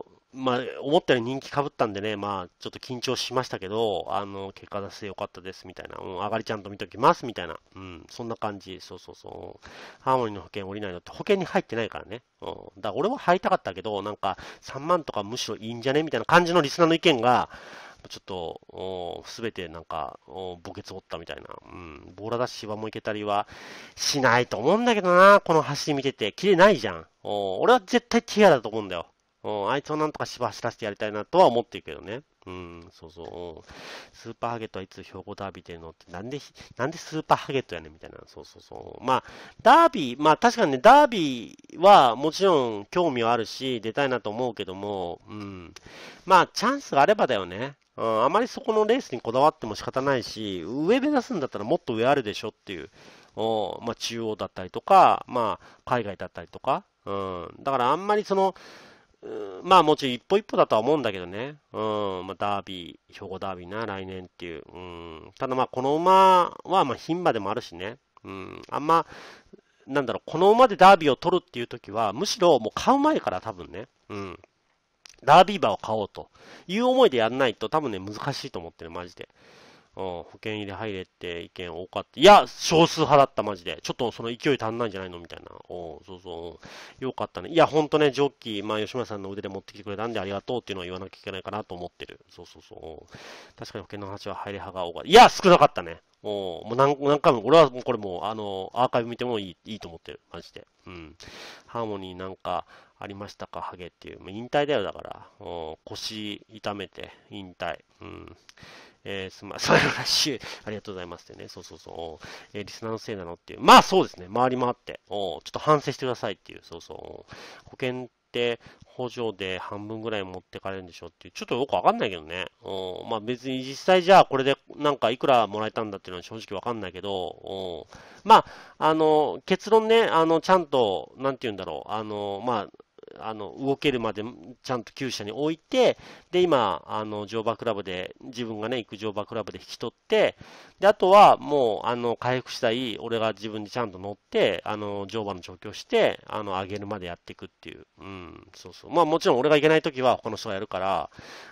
ー、まあ、思ったより人気かぶったんでね、まあ、ちょっと緊張しましたけど、あの、結果出せよかったです、みたいな。うん、上がりちゃんと見ときます、みたいな。うん、そんな感じ。そうそうそう。ハーモニーの保険降りないのって保険に入ってないからね。うん。だから俺は入りたかったけど、なんか、3万とかむしろいいんじゃねみたいな感じのリスナーの意見が、ちょっと、すべてなんか、墓穴折ったみたいな。うん。ボーラ出し、芝はもういけたりはしないと思うんだけどな、この走り見てて。切れないじゃん。俺は絶対ティアだと思うんだよ。うん、あいつをなんとか芝走らせてやりたいなとは思ってるけどね。うん、そうそう。スーパーハゲットはいつ兵庫ダービー出るのって、なんで、なんでスーパーハゲットやねんみたいな。そうそうそう。まあ、ダービー、まあ確かにね、ダービーはもちろん興味はあるし、出たいなと思うけども、うん。まあ、チャンスがあればだよね。うん、あまりそこのレースにこだわっても仕方ないし、上目指すんだったらもっと上あるでしょっていう。おまあ、中央だったりとか、まあ、海外だったりとか。うん。だからあんまりその、うん、まあもちろん一歩一歩だとは思うんだけどね。うん、まあダービー、兵庫ダービーな、来年っていう。うん、ただまあこの馬はまあ牝馬でもあるしね。うん、あんま、なんだろう、この馬でダービーを取るっていう時は、むしろもう買う前から多分ね、うん、ダービー馬を買おうという思いでやんないと多分ね、難しいと思ってる、マジで。保険入れ入れって意見多かった。いや、少数派だった、マジで。ちょっとその勢い足んないんじゃないのみたいな。おそうそう。よかったね。いや、ほんとね、ジョッキー、まあ、吉村さんの腕で持ってきてくれたんでありがとうっていうのは言わなきゃいけないかなと思ってる。そうそうそう。確かに保険の話は入れ派が多かった。いや、少なかったね。おもう何何回も、俺はもうこれもう、あの、アーカイブ見てもいい、いいと思ってる。マジで。うん。ハーモニーなんか、ありましたか、ハゲっていう。もう引退だよ、だから。お腰痛めて、引退。うん。えー、すま、サイロラありがとうございますってね。そうそうそう。えー、リスナーのせいなのっていう。まあそうですね。回り回って。おちょっと反省してくださいっていう。そうそう。保険って補助で半分ぐらい持ってかれるんでしょうっていう。ちょっとよくわかんないけどね。おまあ別に実際じゃあこれでなんかいくらもらえたんだっていうのは正直わかんないけど、おまあ、あの、結論ね、あの、ちゃんと、なんて言うんだろう。あの、まあ、あの、動けるまでちゃんと厩舎に置いて、で、今、あの、乗馬クラブで、自分がね、行く乗馬クラブで引き取って、で、あとは、もう、あの、回復したい、俺が自分でちゃんと乗って、あの、乗馬の調教して、あの、上げるまでやっていくっていう。うん、そうそう。まあ、もちろん俺がいけないときは、他の人がやるから、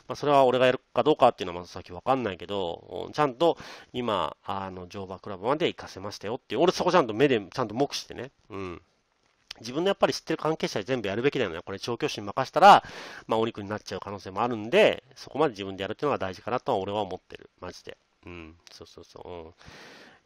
まあ、それは俺がやるかどうかっていうのは、まず先わかんないけど、ちゃんと、今、あの、乗馬クラブまで行かせましたよっていう、俺そこちゃんと目で、ちゃんと目してね。うん。自分のやっぱり知ってる関係者で全部やるべきだよね。これ、調教師に任せたら、まあ、お肉になっちゃう可能性もあるんで、そこまで自分でやるっていうのが大事かなとは俺は思ってる。マジで。うん。そうそうそう。うん、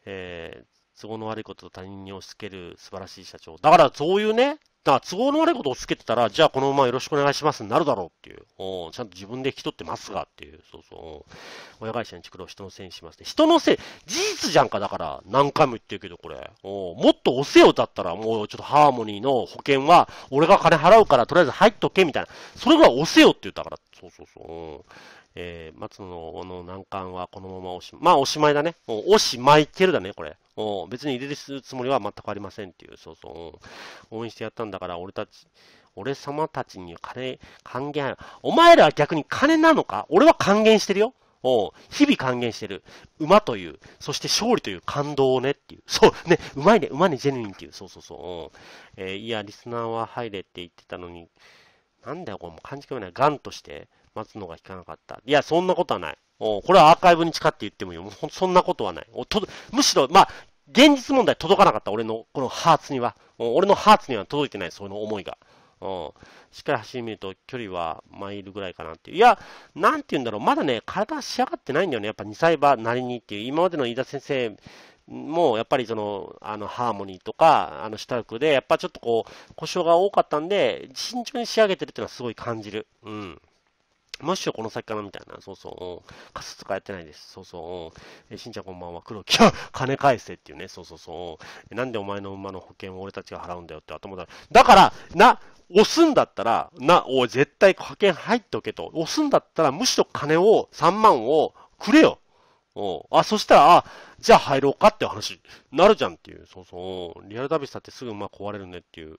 えー、都合の悪いことを他人に押し付ける素晴らしい社長。だから、そういうね、だから都合の悪いことをつけてたら、じゃあこのままよろしくお願いしますになるだろうっていう。おちゃんと自分で引き取ってますがっていう。そうそう。親会社に作ろう人のせいにしますね。人のせい、事実じゃんかだから何回も言ってるけどこれ。おもっと押せよだったらもうちょっとハーモニーの保険は俺が金払うからとりあえず入っとけみたいな。それぐらい押せよって言ったから。そうそうそう。えー、松野の難関はこのまま押しままあおしまいだね。もうおしまいけるだね、これ。お別に入れるつもりは全くありませんっていう、そうそう、応援してやったんだから、俺たち、俺様たちに金、還元、お前らは逆に金なのか俺は還元してるよ。お日々還元してる。馬という、そして勝利という感動をねっていう。そう、ね、うまいね、うまいね、ジェヌインっていう。そうそうそう。えー、いや、リスナーは入れって言ってたのに、なんだよ、これもう漢字読めない。ガンとして待つのが効かなかった。いや、そんなことはない。おこれはアーカイブに誓って言ってもいいよ。もうそんなことはない。むしろ、まあ、現実問題届かなかった、俺の、このハーツには。俺のハーツには届いてない、その思いが。しっかり走り見ると、距離はマイルぐらいかなっていう。いや、なんて言うんだろう。まだね、体仕上がってないんだよね。やっぱ2歳馬なりにっていう。今までの飯田先生、もうやっぱりその、あの、ハーモニーとか、あの、下服で、やっぱちょっとこう、故障が多かったんで、慎重に仕上げてるっていうのはすごい感じる。うん。もしよ、この先かなみたいな。そうそう。カスとかやってないです。そうそう。えー、しんちゃんこんばんは。黒木は *laughs* 金返せっていうね。そうそうそう。なんでお前の馬の保険を俺たちが払うんだよって頭だ。だから、な、押すんだったら、な、お絶対保険入っておけと。押すんだったら、むしろ金を、3万をくれよ。おあ、そしたら、あ、じゃあ入ろうかって話、なるじゃんっていう。そうそう。リアルダビスタってすぐ馬壊れるねっていう。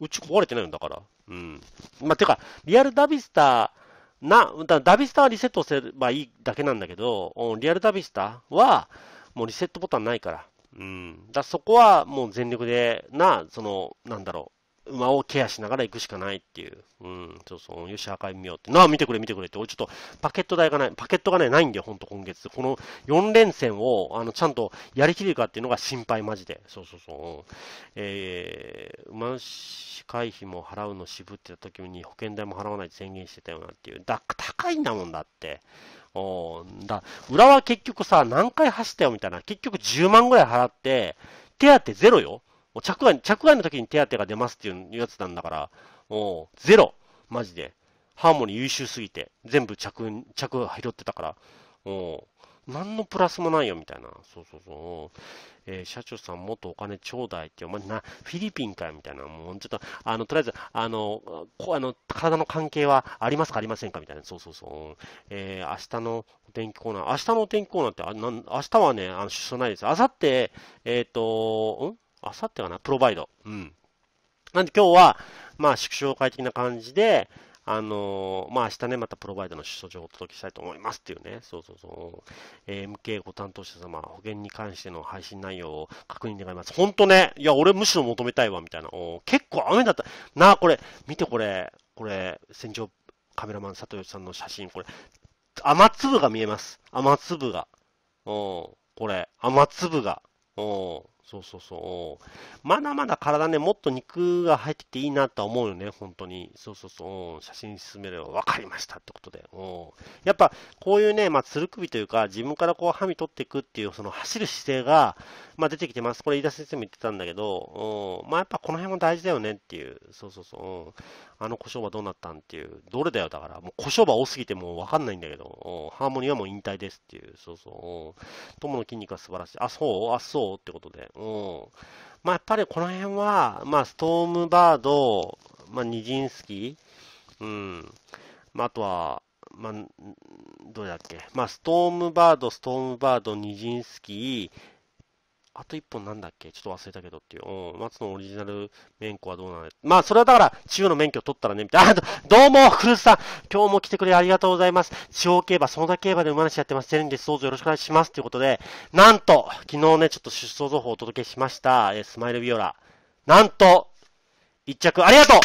うち壊れてないんだから。うん。まあ、てか、リアルダビスター、な、ダビスタはリセットすればいいだけなんだけど、リアルダビスタは、もうリセットボタンないから。うん。だそこはもう全力で、な、その、なんだろう。馬をケアしながら行くしかないっていう。うん、そうそう、よし、赤い見ようって。なあ、見てくれ、見てくれって。俺ちょっと、パケット代がない、パケットがね、ないんだよ、ほんと今月。この4連戦を、あの、ちゃんとやりきれるかっていうのが心配、マジで。そうそうそう。えー、馬主会費も払うの渋ってた時に保険代も払わないって宣言してたよなっていう。だ、高いんだもんだって。おだ、裏は結局さ、何回走ったよみたいな。結局10万ぐらい払って、手当ゼロよ。もう着外、着外の時に手当が出ますっていうやつなんだから、もうゼロ、マジで。ハーモニー優秀すぎて、全部着、着拾ってたから、もう、何のプラスもないよ、みたいな。そうそうそう。えー、社長さんもっとお金ちょうだいって、お前な、フィリピンかよ、みたいな。もうちょっと、あの、とりあえず、あの、こあの体の関係はありますか、ありませんか、みたいな。そうそうそう。えー、明日のお天気コーナー、明日のお天気コーナーって、あなん明日はね、あの、出所ないです。明後日、えっ、ー、と、んあさってかなプロバイド。うん。なんで今日は、まあ、縮小会的な感じで、あのー、まあ、明日ね、またプロバイドの出所情をお届けしたいと思いますっていうね、そうそうそう、え MK ご担当者様、保険に関しての配信内容を確認願います。ほんとね、いや、俺むしろ求めたいわ、みたいな。お結構雨だった。なあ、これ、見てこれ、これ、戦場カメラマン里吉さんの写真、これ、雨粒が見えます。雨粒が。おこれ、雨粒が。おそうそうそう。まだまだ体ね、もっと肉が入ってきていいなとは思うよね、本当に。そうそうそう。写真進めれば分かりましたってことで。やっぱ、こういうね、まあ、つる首というか、自分からこう、はみ取っていくっていう、その走る姿勢が、まあ、出てきてます。これ、飯田先生も言ってたんだけど、うん、まあ、やっぱこの辺も大事だよねっていう、そうそうそう、うん、あの胡椒はどうなったんっていう、どれだよ、だから、もう胡椒は多すぎてもう分かんないんだけど、うん、ハーモニーはもう引退ですっていう、そうそう、友、うん、の筋肉は素晴らしい。あ、そうあ、そうってことで、うん。まあ、やっぱりこの辺は、まあ、ストームバード、まあ、ニジンスキー、うん、まあ、あとは、まあ、どれだっけ、まあ、ストームバード、ストームバード、ニジンスキー、あと一本なんだっけちょっと忘れたけどっていう。うん。松のオリジナル免許はどうなのまあ、それはだから、中央の免許取ったらね、みたいな。あ、どうも、古巣さん。今日も来てくれありがとうございます。地方競馬、園田競馬で馬主やってます。ゼリンです。どうぞよろしくお願いします。ということで、なんと、昨日ね、ちょっと出走情報をお届けしました。えスマイルビオラ。なんと、一着、ありがとう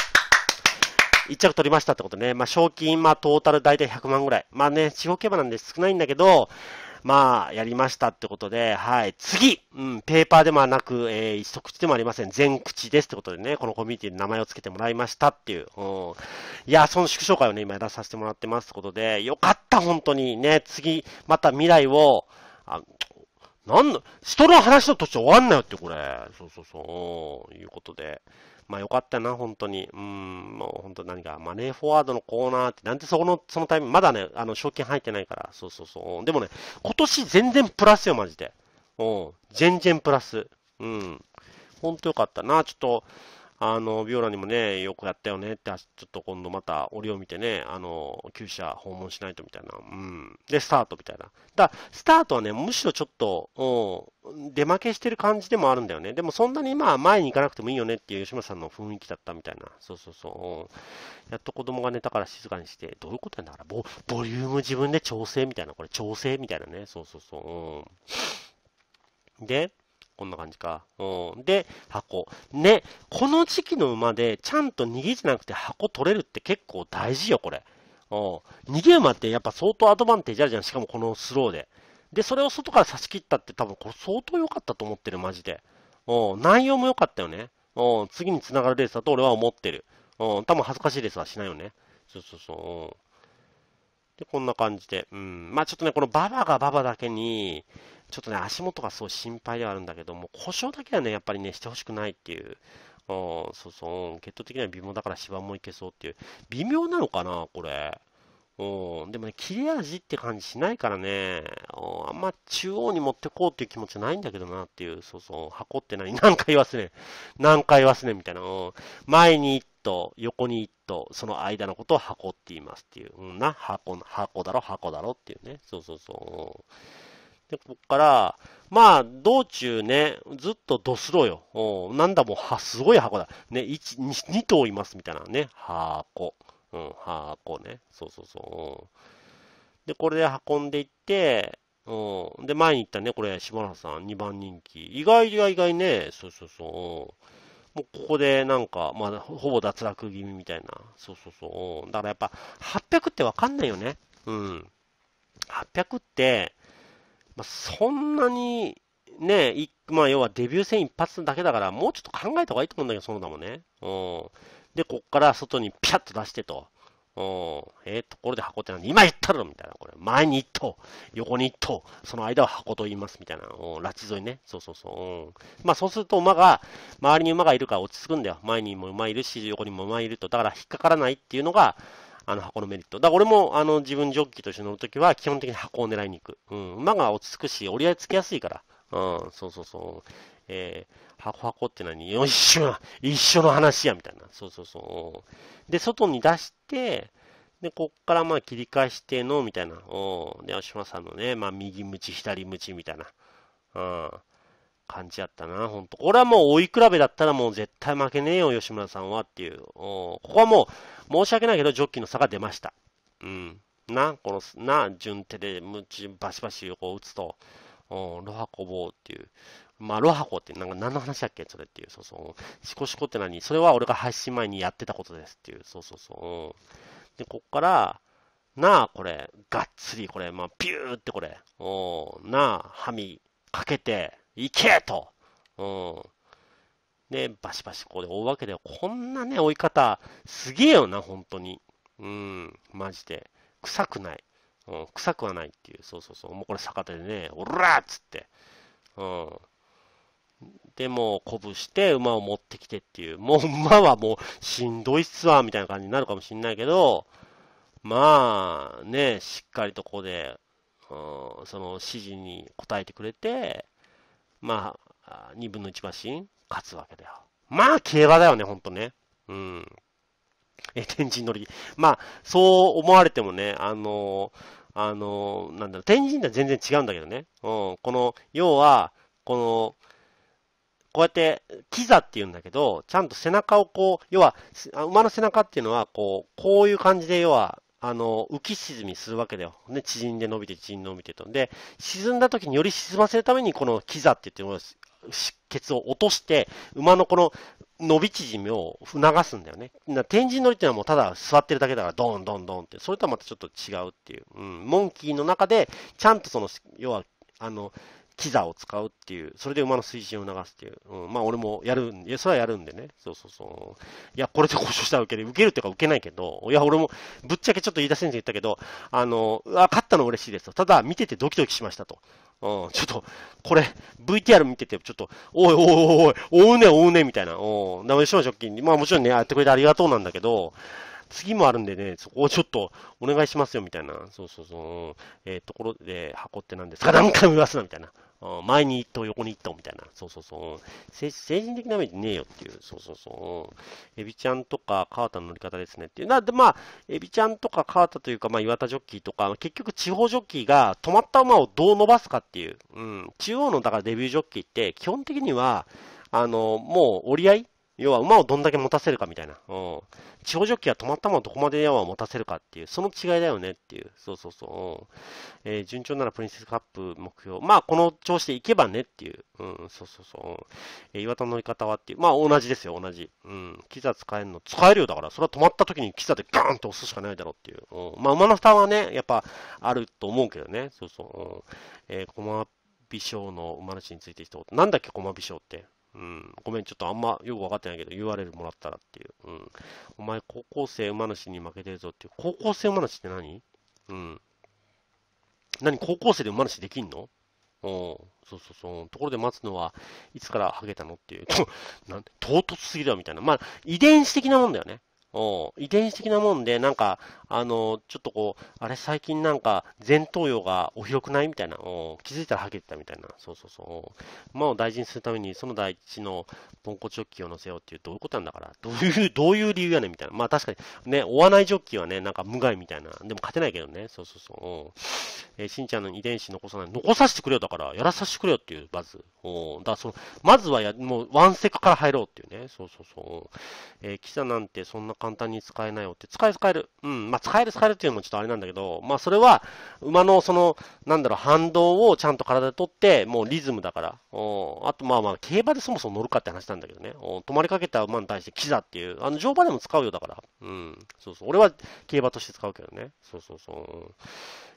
一着取りましたってことね。まあ、賞金、まあ、トータル大体100万ぐらい。まあね、地方競馬なんで少ないんだけど、まあ、やりましたってことで、はい。次、うん、ペーパーでもなく、えー、一口でもありません。全口ですってことでね、このコミュニティに名前を付けてもらいましたっていう。うん。いや、その祝勝会をね、今やらさせてもらってますってことで、よかった、本当に。ね、次、また未来を、あ、なんの、人の話の途中終わんなよって、これ。そうそうそう。いうことで。まあよかったな、本当に。うん、もう本当何か、マネーフォワードのコーナーって、なんでそこの、そのタイミング、まだね、あの、賞金入ってないから、そうそうそう。でもね、今年全然プラスよ、マジで。うん、全然プラス。うん。本当よかったな、ちょっと、あの、ビオラにもね、よくやったよねって、ちょっと今度また折を見てね、あの、旧車訪問しないとみたいな。うん。で、スタートみたいな。だスタートはね、むしろちょっと、うん、出負けしてる感じでもあるんだよね。でもそんなにまあ前に行かなくてもいいよねっていう吉村さんの雰囲気だったみたいな。そうそうそう。うん、やっと子供が寝たから静かにして、どういうことやんだからボ、ボリューム自分で調整みたいな。これ調整みたいなね。そうそうそう。うん、で、こんな感じか。うん。で、箱。ね、この時期の馬で、ちゃんと逃げじゃなくて箱取れるって結構大事よ、これ。うん。逃げ馬ってやっぱ相当アドバンテージあるじゃん。しかもこのスローで。で、それを外から差し切ったって多分これ相当良かったと思ってる、マジで。うん。内容も良かったよね。うん。次に繋がるレースだと俺は思ってる。うん。多分恥ずかしいレースはしないよね。そうそうそう。うん。で、こんな感じで。うん。まあちょっとね、このババがババだけに、ちょっとね、足元がすごい心配ではあるんだけども、故障だけはね、やっぱりね、してほしくないっていう。ん、そうそう、血統的には微妙だから芝もいけそうっていう。微妙なのかな、これ。うん、でもね、切れ味って感じしないからね、あんま中央に持ってこうっていう気持ちないんだけどなっていう、そうそう、箱って何 *laughs* 何回言わすね何回言わすねみたいな、うん。前に1頭、横に1頭、その間のことを箱って言いますっていう。うん、な、箱、箱だろ、箱だろっていうね。そうそうそう。うんで、ここから、まあ、道中ね、ずっとドスロよ。おなんだもう、は、すごい箱だ。ね、1、2、2頭いますみたいなね。箱。うん、箱ね。そうそうそう。で、これで運んでいって、うん。で、前に行ったね、これ、島原さん、2番人気。意外意外意外ね、そうそうそう。もうここでなんか、まあ、ほぼ脱落気味みたいな。そうそうそう。だからやっぱ、800ってわかんないよね。うん。800って、まあ、そんなにね、まあ、要はデビュー戦一発だけだから、もうちょっと考えた方がいいと思うんだけど、そのだもね。うん。で、こっから外にピャッと出してと。うん。えー、ところで箱って何今言ったろみたいな、これ。前に一頭、横に一頭、その間を箱と言います、みたいな。うん。拉致沿いね。そうそうそう。うん。まあ、そうすると馬が、周りに馬がいるから落ち着くんだよ。前にも馬いるし、横にも馬いると。だから引っかからないっていうのが、あの、箱のメリット。だから俺も、あの、自分ジョッキーとして乗るときは、基本的に箱を狙いに行く。うん、馬が落ち着くし、折り合いつけやすいから。うん、そうそうそう。えー、箱箱って何よ、一緒な、一緒の話や、みたいな。そうそうそう。で、外に出して、で、こっからまあ切り返しての、みたいな。おで、吉村さんのね、まあ右ムチ、左ムチみたいな。うん。感じやったな、本当俺はもう追い比べだったらもう絶対負けねえよ、吉村さんはっていう。ここはもう、申し訳ないけど、ジョッキーの差が出ました。うん。な、この、な、順手で、むち、バシバシこう打つと、おロハコボーっていう。まあ、ロハコって、なんか何の話だっけそれっていう。そうそう。シコシコって何それは俺が配信前にやってたことですっていう。そうそうそう。で、こっから、なあ、これ、がっつり、これ、まあ、ピューってこれ、おなあ、はみかけて、行けと。うん。ね、バシバシここで追うわけで、こんなね、追い方、すげえよな、本当に。うん、マジで。臭くない。うん、臭くはないっていう。そうそうそう。もうこれ逆手でね、おらっつって。うん。でも、鼓舞して馬を持ってきてっていう。もう馬はもうしんどいっすわ、みたいな感じになるかもしんないけど、まあ、ね、しっかりとここで、うん、その指示に応えてくれて、まあ、2分の1馬身勝つわけだよ。まあ、競馬だよね、ほんとね。うん。え、天神乗り。まあ、そう思われてもね、あのあのなんだろう、天神とは全然違うんだけどね。うん。この、要は、この、こうやって、キザって言うんだけど、ちゃんと背中をこう、要は、馬の背中っていうのは、こう、こういう感じで、要は、あの、浮き沈みするわけだよ。ね、縮んで伸びて、縮んで伸びてと。で、沈んだ時により沈ませるために、このキザって言って、ケ血を落として、馬のこの伸び縮みを促すんだよね。天神乗りっていうのはもうただ座ってるだけだから、ドンドンドンって、それとはまたちょっと違うっていう。うん、モンキーの中で、ちゃんとその、要は、あの、キザを使うっていう、それで馬の推進を促すっていう。うん、まあ俺もやるんで、それはやるんでね。そうそうそう。いや、これで交渉したら受ける。受けるっていうか受けないけど、いや、俺も、ぶっちゃけちょっと飯田先生言ったけど、あの、あ、勝ったの嬉しいですと。ただ、見ててドキドキしましたと。うん、ちょっと、これ、VTR 見てて、ちょっと、おいおいおいおい、追うね追うねみたいな。うん、ダメでしょ、ショッまあもちろんね、やってくれてありがとうなんだけど、次もあるんでね、そこをちょっとお願いしますよみたいな、そうそうそう、えー、ところで箱ってなんですか、何回も言わすなみたいな。前に一頭、横に一たみたいな。そうそうそう。精神的な目でねえよっていう。そうそうそう。エビちゃんとか川田の乗り方ですねっていう。なで、まあ、エビちゃんとか川田というか、まあ、岩田ジョッキーとか、結局地方ジョッキーが止まった馬をどう伸ばすかっていう。うん。中央の、だからデビュージョッキーって、基本的には、あの、もう折り合い要は馬をどんだけ持たせるかみたいな。うん。地方ジョッキーは止まったままどこまで山を持たせるかっていう、その違いだよねっていう。そうそうそう。うん、えー、順調ならプリンセスカップ目標。まあ、この調子でいけばねっていう。うん、そうそうそう。うん、えー、岩田の乗り方はっていう。まあ、同じですよ、同じ。うん。キザ使えるの、使えるよだから、それは止まった時にキザでガーンと押すしかないだろうっていう。うん。まあ、馬の負担はね、やっぱあると思うけどね。そうそう。うん、えー、コマビの馬主について一言。なんだっけ、コマビって。うん。ごめん、ちょっとあんまよくわかってないけど、URL もらったらっていう。うん。お前、高校生馬主に負けてるぞっていう。高校生馬主って何うん。何、高校生で馬主できんのうん。そうそうそう。ところで待つのは、いつからハゲたのっていう。と、なん唐突すぎだよみたいな。まあ、遺伝子的なもんだよね。お遺伝子的なもんで、なんか、あの、ちょっとこう、あれ最近なんか、前頭葉がお広くないみたいな、お気づいたらはげてたみたいな、そうそうそう。馬を大事にするために、その第一のポンコチョッキを乗せようっていう、どういうことなんだから、どういう、*laughs* どういう理由やねんみたいな。まあ確かに、ね、追わないジョッキはね、なんか無害みたいな。でも勝てないけどね、そうそうそう。えー、しんちゃんの遺伝子残さない。残させてくれよだから、やらさせてくれよっていう、まず。おだその、まずはや、もう、ワンセクから入ろうっていうね、そうそうそう。えー、記者なんてそんな簡単に使えないよって、使える使える。うん、まあ、使える使えるっていうのもちょっとあれなんだけど、まあ、それは、馬のその、なんだろう、反動をちゃんと体で取って、もうリズムだから。おあと、まあまあ、競馬でそもそも乗るかって話なんだけどね。お止まりかけた馬に対して、キザっていう、あの、乗馬でも使うよだから。うん、そうそう。俺は競馬として使うけどね。そうそうそう。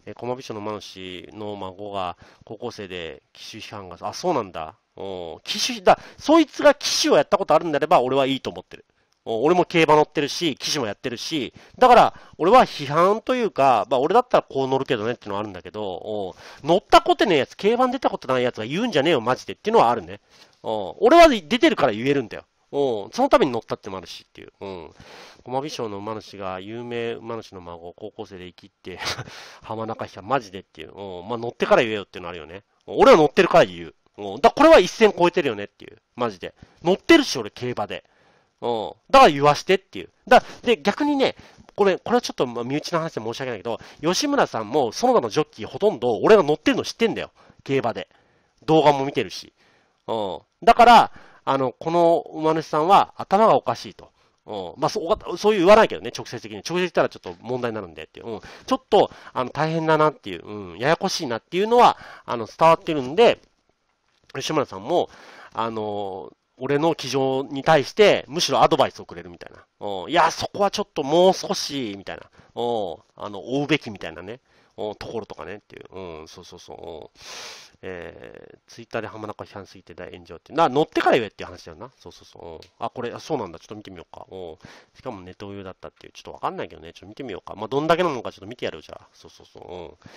え駒美所のマ主の孫が高校生で騎手批判が、あ、そうなんだ。お騎手、だ、そいつが騎手をやったことあるんであれば、俺はいいと思ってる。俺も競馬乗ってるし、騎士もやってるし、だから、俺は批判というか、まあ俺だったらこう乗るけどねっていうのはあるんだけど、乗ったことねえやつ、競馬に出たことないやつが言うんじゃねえよ、マジでっていうのはあるね。俺は出てるから言えるんだよ。そのために乗ったってもあるしっていう。うん。駒美賞の馬主が有名馬主の孫、高校生で生きって、*laughs* 浜中飛車マジでっていう。まあ乗ってから言えよっていうのあるよね。俺は乗ってるから言う。うん。だこれは一線超えてるよねっていう。マジで。乗ってるし、俺、競馬で。うん。だから言わしてっていう。だ、で、逆にね、これ、これはちょっと身内の話で申し訳ないけど、吉村さんも園田のジョッキーほとんど俺が乗ってるの知ってんだよ。競馬で。動画も見てるし。うん。だから、あの、この馬主さんは頭がおかしいと。うん。まあ、そ、そういう言わないけどね、直接的に。直接言ったらちょっと問題になるんでっていう。うん。ちょっと、あの、大変だなっていう、うん。ややこしいなっていうのは、あの、伝わってるんで、吉村さんも、あの俺の気丈に対して、むしろアドバイスをくれるみたいな。いや、そこはちょっともう少し、みたいな。うあの、追うべきみたいなね。ところとかねっていう。うん、そうそうそう。うえー、ツイッターで浜中批判すぎて大炎上って。な、乗ってから言えっていう話だよな。そうそうそう。あ、これ、そうなんだ。ちょっと見てみようか。うしかもネトウヨだったっていう。ちょっとわかんないけどね。ちょっと見てみようか。まあ、どんだけなのかちょっと見てやるじゃあ。そうそうそう。う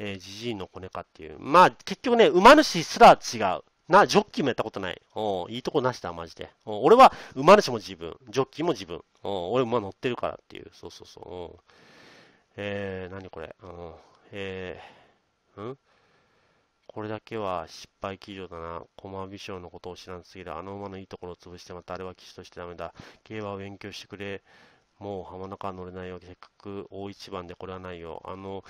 えー、ジジイの子猫っていう。まあ、結局ね、馬主すら違う。な、ジョッキーもやったことない。おいいとこなしだ、マジで。お俺は、馬主も自分。ジョッキーも自分。お俺馬乗ってるからっていう。そうそうそう。おえー、何これ。おえー、んこれだけは失敗企業だな。駒美賞のことを知らんすぎる。あの馬のいいところを潰してまたあれは騎士としてダメだ。競馬を勉強してくれ。もう浜中は乗れないわけ。せっかく大一番でこれはないよ。あの、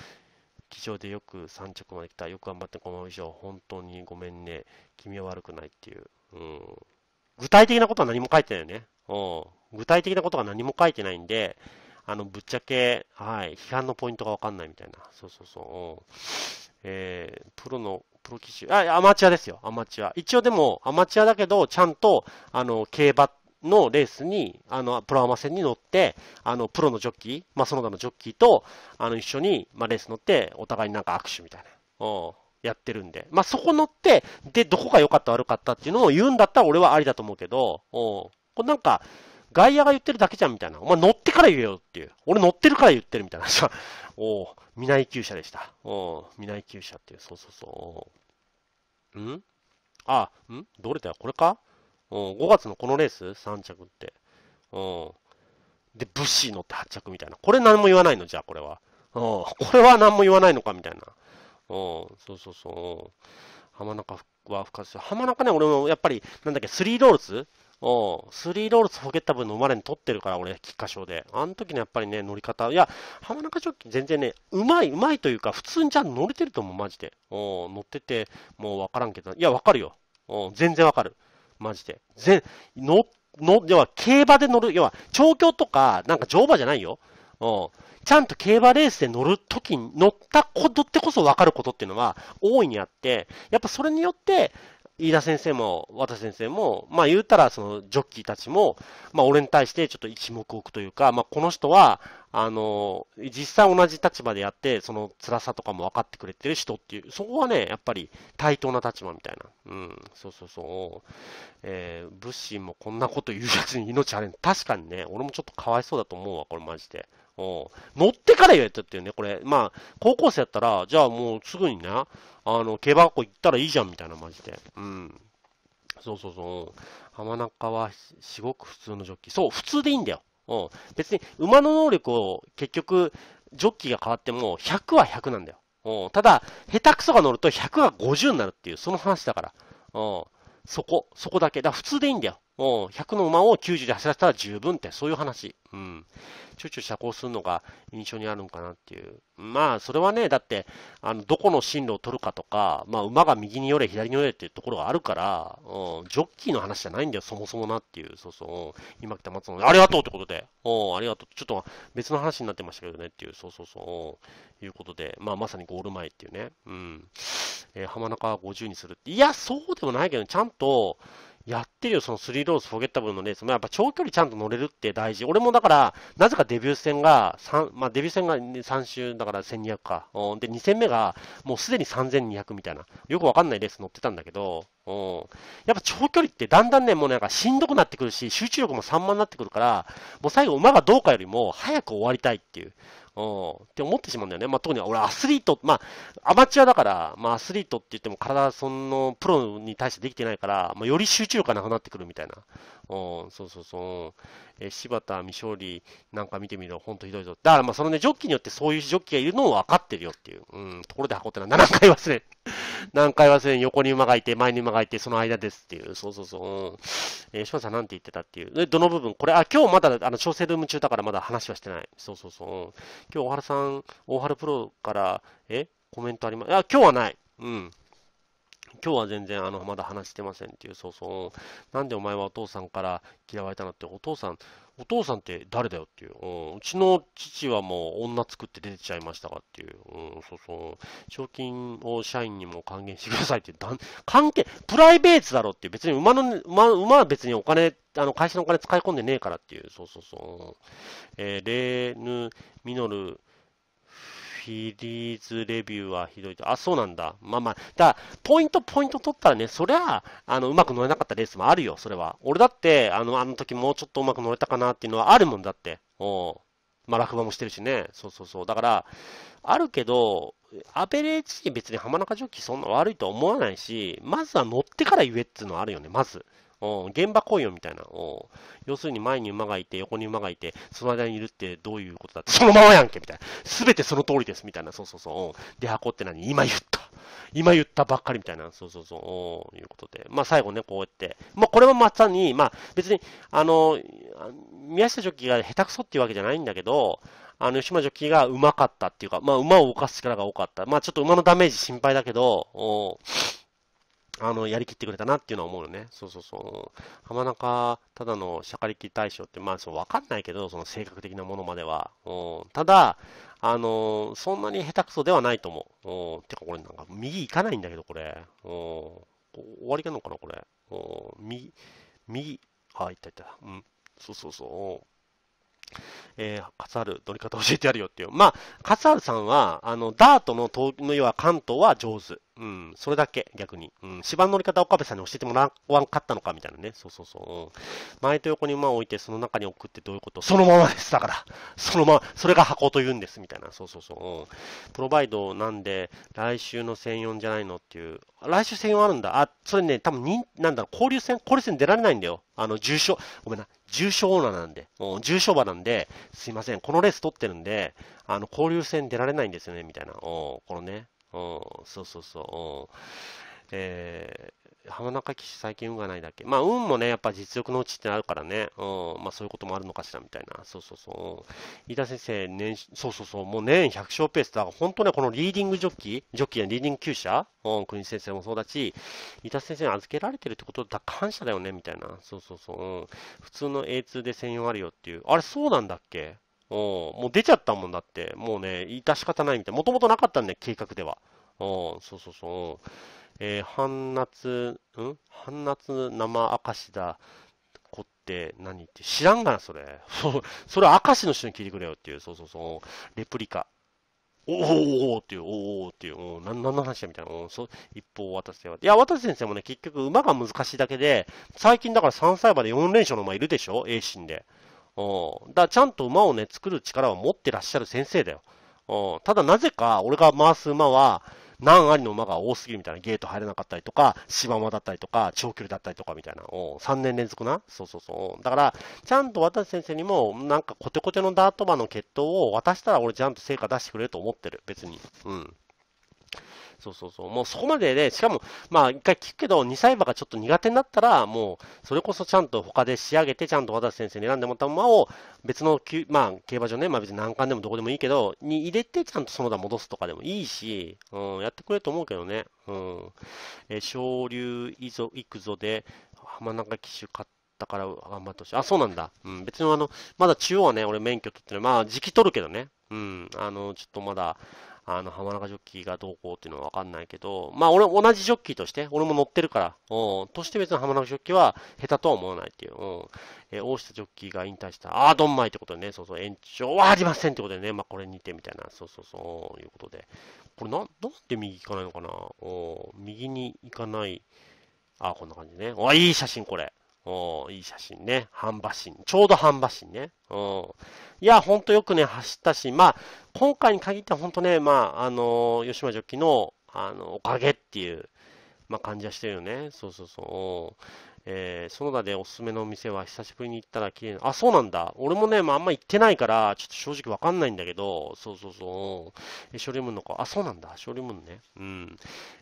気象でよく3着まで来た。よく頑張ってこの衣装、本当にごめんね。君は悪くないっていう。うん。具体的なことは何も書いてないよね。うん。具体的なことが何も書いてないんで、あの、ぶっちゃけ、はい、批判のポイントがわかんないみたいな。そうそうそう。うん、えー、プロの、プロ騎手、あ、アマチュアですよ、アマチュア。一応でも、アマチュアだけど、ちゃんと、あの、競馬っのレースに、あの、プロアマ戦に乗って、あの、プロのジョッキー、まあ、その他のジョッキーと、あの、一緒に、まあ、レース乗って、お互いになんか握手みたいな。うん。やってるんで。まあ、そこ乗って、で、どこが良かった悪かったっていうのを言うんだったら俺はありだと思うけど、うん。これなんか、外野が言ってるだけじゃんみたいな。お前乗ってから言えよっていう。俺乗ってるから言ってるみたいなさ。*laughs* おう、未来級者でした。おう、未来級者っていう。そうそうそう。うんあ、んどれだよこれかうん、5月のこのレース ?3 着って。うん。で、ブッシー乗って8着みたいな。これ何も言わないのじゃあ、これは。うん。これは何も言わないのかみたいな。うん。そうそうそう。浜中は深津。浜中ね、俺もやっぱり、なんだっけ、スリーロールズうん。スリーロールズフォゲッタブの生まれに取ってるから、俺、菊花賞で。あの時のやっぱりね、乗り方。いや、浜中ジョッキ全然ね、うまい、うまいというか、普通にじゃあ乗れてると思う、マジで。うん。乗ってて、もうわからんけど。いや、わかるよ。うん。全然わかる。マジで。全、の、要は競馬で乗る、要は調教とか、なんか乗馬じゃないよ。うん。ちゃんと競馬レースで乗るときに、乗ったことってこそ分かることっていうのは大いにあって、やっぱそれによって、飯田先生も、田先生も、まあ言うたら、その、ジョッキーたちも、まあ俺に対してちょっと一目置くというか、まあこの人は、あの、実際同じ立場でやって、その辛さとかも分かってくれてる人っていう、そこはね、やっぱり対等な立場みたいな。うん、そうそうそう。えー、物心もこんなこと言うやつに命あれん。確かにね、俺もちょっとかわいそうだと思うわ、これマジで。ん。乗ってからやったっていうね、これ。まあ、高校生やったら、じゃあもうすぐにね、あの、競馬学校行ったらいいじゃん、みたいな、マジで。うん。そうそうそう。浜中は、すごく普通のジョッキー。そう、普通でいいんだよ。うん。別に、馬の能力を、結局、ジョッキーが変わっても、100は100なんだよ。うん。ただ、下手くそが乗ると100が50になるっていう、その話だから。うん。そこ、そこだけ。だから普通でいいんだよ。もう100の馬を90で走らせたら十分って、そういう話。うん。ちょいちょい遮光するのが印象にあるんかなっていう。まあ、それはね、だって、あの、どこの進路を取るかとか、まあ、馬が右に寄れ、左に寄れっていうところがあるから、うん、ジョッキーの話じゃないんだよ、そもそもなっていう。そうそう。今来た松野ありがとうってことで。うん、ありがとう。ちょっと別の話になってましたけどねっていう。そうそうそう。いうことで、まあ、まさにゴール前っていうね。うん。えー、浜中は50にするって。いや、そうでもないけど、ちゃんと、やってるよ、その3ローズフォゲッタブルのレースも、やっぱ長距離ちゃんと乗れるって大事。俺もだから、なぜかデビュー戦が、まあ、デビュー戦が3周だから1200か。で、2戦目がもうすでに3200みたいな。よくわかんないレース乗ってたんだけど、うん。やっぱ長距離ってだんだんね、もうなんかしんどくなってくるし、集中力も散漫になってくるから、もう最後馬がどうかよりも早く終わりたいっていう。うん、って思ってしまうんだよね。まあ、特に俺アスリート、まあ、アマチュアだから、まあ、アスリートって言っても体、その、プロに対してできてないから、まあ、より集中力がなくなってくるみたいな。うん、そうそうそう。え柴田未勝利なんか見てみるほんとひどいぞ。だからまあそのね、ジョッキーによってそういうジョッキーがいるのを分かってるよっていう、うん、ところで箱ってのは何回忘れん。*laughs* 何回忘れん、横に馬がいて、前に馬がいて、その間ですっていう、そうそうそう。うん、えー、柴田さんなんて言ってたっていう。で、どの部分これ、あ、今日まだ、あの、調整ルーム中だからまだ話はしてない。そうそうそう。うん、今日大原さん、大原プロから、えコメントあります。あ、今日はない。うん。今日は全然あのまだ話してませんっていう、そうそう、なんでお前はお父さんから嫌われたのって、お父さん、お父さんって誰だよっていう、うん、うちの父はもう女作って出てちゃいましたかっていう、うん、そうそう、賞金を社員にも還元してくださいってだん、関係、プライベートだろっていう、別に馬の、馬馬は別にお金、あの会社のお金使い込んでねえからっていう、そうそうそう、えー、レーヌ・ミノル、ィリーズレビューはひどいと。あ、そうなんだ。まあまあ。だポイント、ポイント取ったらね、そりゃ、あの、うまく乗れなかったレースもあるよ、それは。俺だって、あの、あの時もうちょっとうまく乗れたかなっていうのはあるもんだって。おまあ、落馬もしてるしね。そうそうそう。だから、あるけど、アベレージに別に浜中ジョッキーそんな悪いとは思わないし、まずは乗ってから言えっていうのはあるよね、まず。うん、現場雇用よみたいな、要するに前に馬がいて、横に馬がいて、その間にいるってどういうことだって、そのままやんけみたいな。すべてその通りですみたいな、そうそうそう。う出箱って何今言った。今言ったばっかりみたいな、そうそうそう、いうことで。まあ最後ね、こうやって。まあこれはまさに、まあ別に、あの、宮下ジョッキーが下手くそっていうわけじゃないんだけど、あの、吉村ジョッキーがうまかったっていうか、まあ馬を動かす力が多かった。まあちょっと馬のダメージ心配だけど、おあの、やりきってくれたなっていうのは思うよね。そうそうそう。浜中、ただのしゃかりき大将って、まあ、そう、わかんないけど、その性格的なものまでは。うん、ただ、あのー、そんなに下手くそではないと思う。うん、てか、これなんか、右行かないんだけど、これ。うん、終わりかのかな、これ。うん、右、右、あ、いったいった。うん、そうそうそう。えー、カツハル、乗り方教えてやるよっていう。まあ、カツハルさんは、あの、ダートの、の要は関東は上手。うん、それだけ、逆に。うん、芝の乗り方岡部さんに教えてもらわんかったのか、みたいなね。そうそうそう。うん、前と横に馬を置いて、その中に送ってどういうことそのままです、だから。*laughs* そのまま、それが箱と言うんです、みたいな。そうそうそう。うん、プロバイドなんで、来週の専用じゃないのっていう。来週専用あるんだ。あ、それね、多分に、なんだろう、交流戦、交流戦出られないんだよ。あの、重症、ごめんな、重症オーナーなんで、う重症馬なんで、すいません、このレース取ってるんで、あの、交流戦出られないんですよね、みたいな。おこのね、そうそうそう。えー、浜中騎士最近運がないだけ。まあ、運もね、やっぱ実力のうちってあるからね。うん。まあ、そういうこともあるのかしら、みたいな。そうそうそう。飯田先生、年、そうそうそう、もう年100勝ペースだから、本当ね、このリーディングジョッキー、ジョッキやリーディング厩舎うん、国先生もそうだし、飯田先生に預けられてるってことだ、感謝だよね、みたいな。そうそうそう。うん。普通の A2 で専用あるよっていう。あれ、そうなんだっけうん、もう出ちゃったもんだって、もうね、致し方ないみたい。もともとなかったんで、計画では。うん、そうそうそう。えー、半夏、ん半夏生明石だ。子って何って知らんがな、それ。*laughs* それは明石の人に聞いてくれよっていう、そうそうそう。レプリカ。おおおっていう、おおっていう、おなんなんの話だみたいな、おそ一方、渡せは。いや、渡瀬先生もね、結局、馬が難しいだけで、最近だから3歳馬で4連勝の馬いるでしょ ?A 心で。うん。だからちゃんと馬をね、作る力を持ってらっしゃる先生だよ。うん。ただなぜか、俺が回す馬は、何ありの馬が多すぎるみたいな、ゲート入れなかったりとか、芝馬だったりとか、長距離だったりとかみたいな、お3年連続な、そうそうそう、だから、ちゃんと渡先生にも、なんかコテコテのダート馬の血統を渡したら、俺、ちゃんと成果出してくれると思ってる、別に。うんそうそうそう。もうそこまでで、しかも、まあ一回聞くけど、2歳馬がちょっと苦手になったら、もう、それこそちゃんと他で仕上げて、ちゃんと田先生に選んでもらった馬を、別の、まあ競馬場ね、まあ別に難関でもどこでもいいけど、に入れて、ちゃんとその他戻すとかでもいいし、うん、やってくれると思うけどね。うん。え昇竜いぞ、いくぞで、浜中騎手勝ったっから頑張ってほしい。あ、そうなんだ。うん、別にあの、まだ中央はね、俺免許取ってる。まあ、時期取るけどね。うん、あの、ちょっとまだ、あの、浜中ジョッキーがどうこうっていうのはわかんないけど、まあ俺、同じジョッキーとして、俺も乗ってるから、うん、として別の浜中ジョッキーは下手とは思わないっていう、うん。えー、大下ジョッキーが引退した、ああ、ドンマイってことでね、そうそう、延長はありませんってことでね、まあこれにてみたいな、そうそうそう、いうことで。これな、なんで右行かないのかなうん、右に行かない、ああ、こんな感じね。おいい写真これ。おいい写真ね。半馬身。ちょうど半馬身ね。うん。いや、ほんとよくね、走ったし、まあ、今回に限ってはほんとね、まあ、あのー、吉間ジョッキの、あの、おかげっていう、まあ、感じはしてるよね。そうそうそう。えー、園田でおすすめのお店は久しぶりに行ったら綺麗な、あ、そうなんだ。俺もね、まあ、あんま行ってないから、ちょっと正直わかんないんだけど、そうそうそう。え、ショリムンの子、あ、そうなんだ。ショリムンね。うん。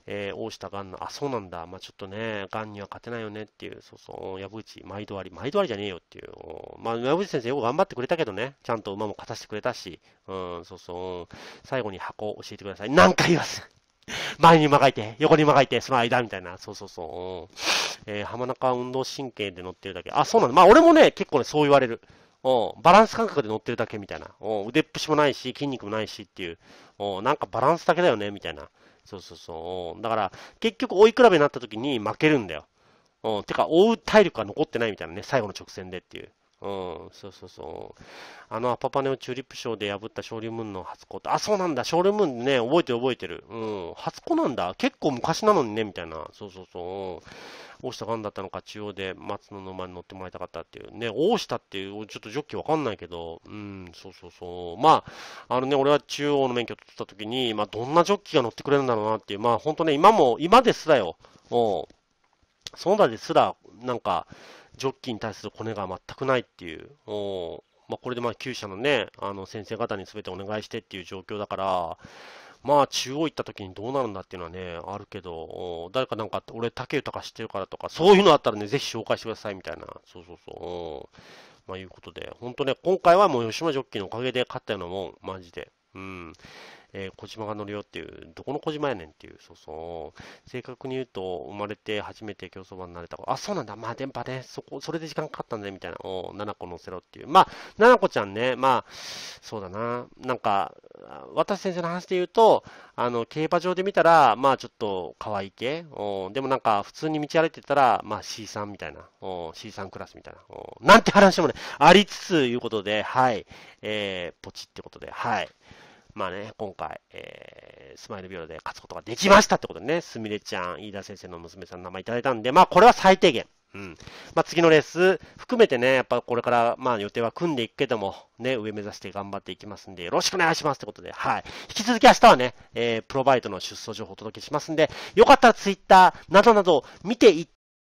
えー、大下ガンの、あ、そうなんだ。まあ、ちょっとね、ガンには勝てないよねっていう、そうそう。矢吹、毎度あり、毎度ありじゃねえよっていう。まあ、矢吹先生よく頑張ってくれたけどね、ちゃんと馬も勝たせてくれたし、うん、そうそう。最後に箱教えてください。何回言わせ前に曲がいて、横に曲がいて、その間みたいな。そうそうそう。うん、えー、浜中運動神経で乗ってるだけ。あ、そうなんだ。まあ俺もね、結構ね、そう言われる。うん、バランス感覚で乗ってるだけみたいな。うん、腕っぷしもないし、筋肉もないしっていう。なんかバランスだけだよね、みたいな。そうそうそう。うだから、結局追い比べになった時に負けるんだよ。うん、てか、追う体力が残ってないみたいなね、最後の直線でっていう。うん、そうそうそう。あのアパパネをチューリップ賞で破ったショムーンの初子あ、そうなんだ、ショムーンね、覚えてる覚えてる。うん、初子なんだ。結構昔なのにね、みたいな。そうそうそう。大下がんだったのか、中央で松野の馬に乗ってもらいたかったっていう。ね、大下っていう、ちょっとジョッキーわかんないけど、うん、そうそうそう。まあ、あのね、俺は中央の免許取った時に、まあ、どんなジョッキーが乗ってくれるんだろうなっていう。まあ、ほんとね、今も、今ですだよ。うん。そのだですら、なんか、ジョッキーに対するコネが全くないっていう、おまあ、これでまあ厩舎のね、あの先生方に全てお願いしてっていう状況だから、まあ中央行った時にどうなるんだっていうのはね、あるけど、誰かなんか、俺竹豊知ってるからとか、そういうのあったらね、ぜひ紹介してくださいみたいな、そうそうそう、まあいうことで、本当ね、今回はもう吉村ジョッキーのおかげで勝ったようなもん、マジで。うん。えー、小島が乗るよっていう、どこの小島やねんっていう、そうそう。正確に言うと、生まれて初めて競走馬になれた。あ、そうなんだ。まあ、電波ね。そこ、それで時間かかったんだみたいな。お七子乗せろっていう。まあ、七子ちゃんね、まあ、そうだな。なんか、私先生の話で言うと、あの、競馬場で見たら、まあ、ちょっと可愛い系。おでもなんか、普通に道歩いてたら、まあ、C さんみたいな。お C さんクラスみたいな。おなんて話もね、ありつつ、いうことで、はい。えー、ポチってことで、はい。まあね、今回、えー、スマイルビオで勝つことができましたってことでね、すみれちゃん、飯田先生の娘さんの名前いただいたんで、まあこれは最低限。うん。まあ次のレース含めてね、やっぱこれからまあ予定は組んでいくけども、ね、上目指して頑張っていきますんで、よろしくお願いしますってことで、はい。引き続き明日はね、えー、プロバイトの出走情報をお届けしますんで、よかったらツイッターなどなど見てい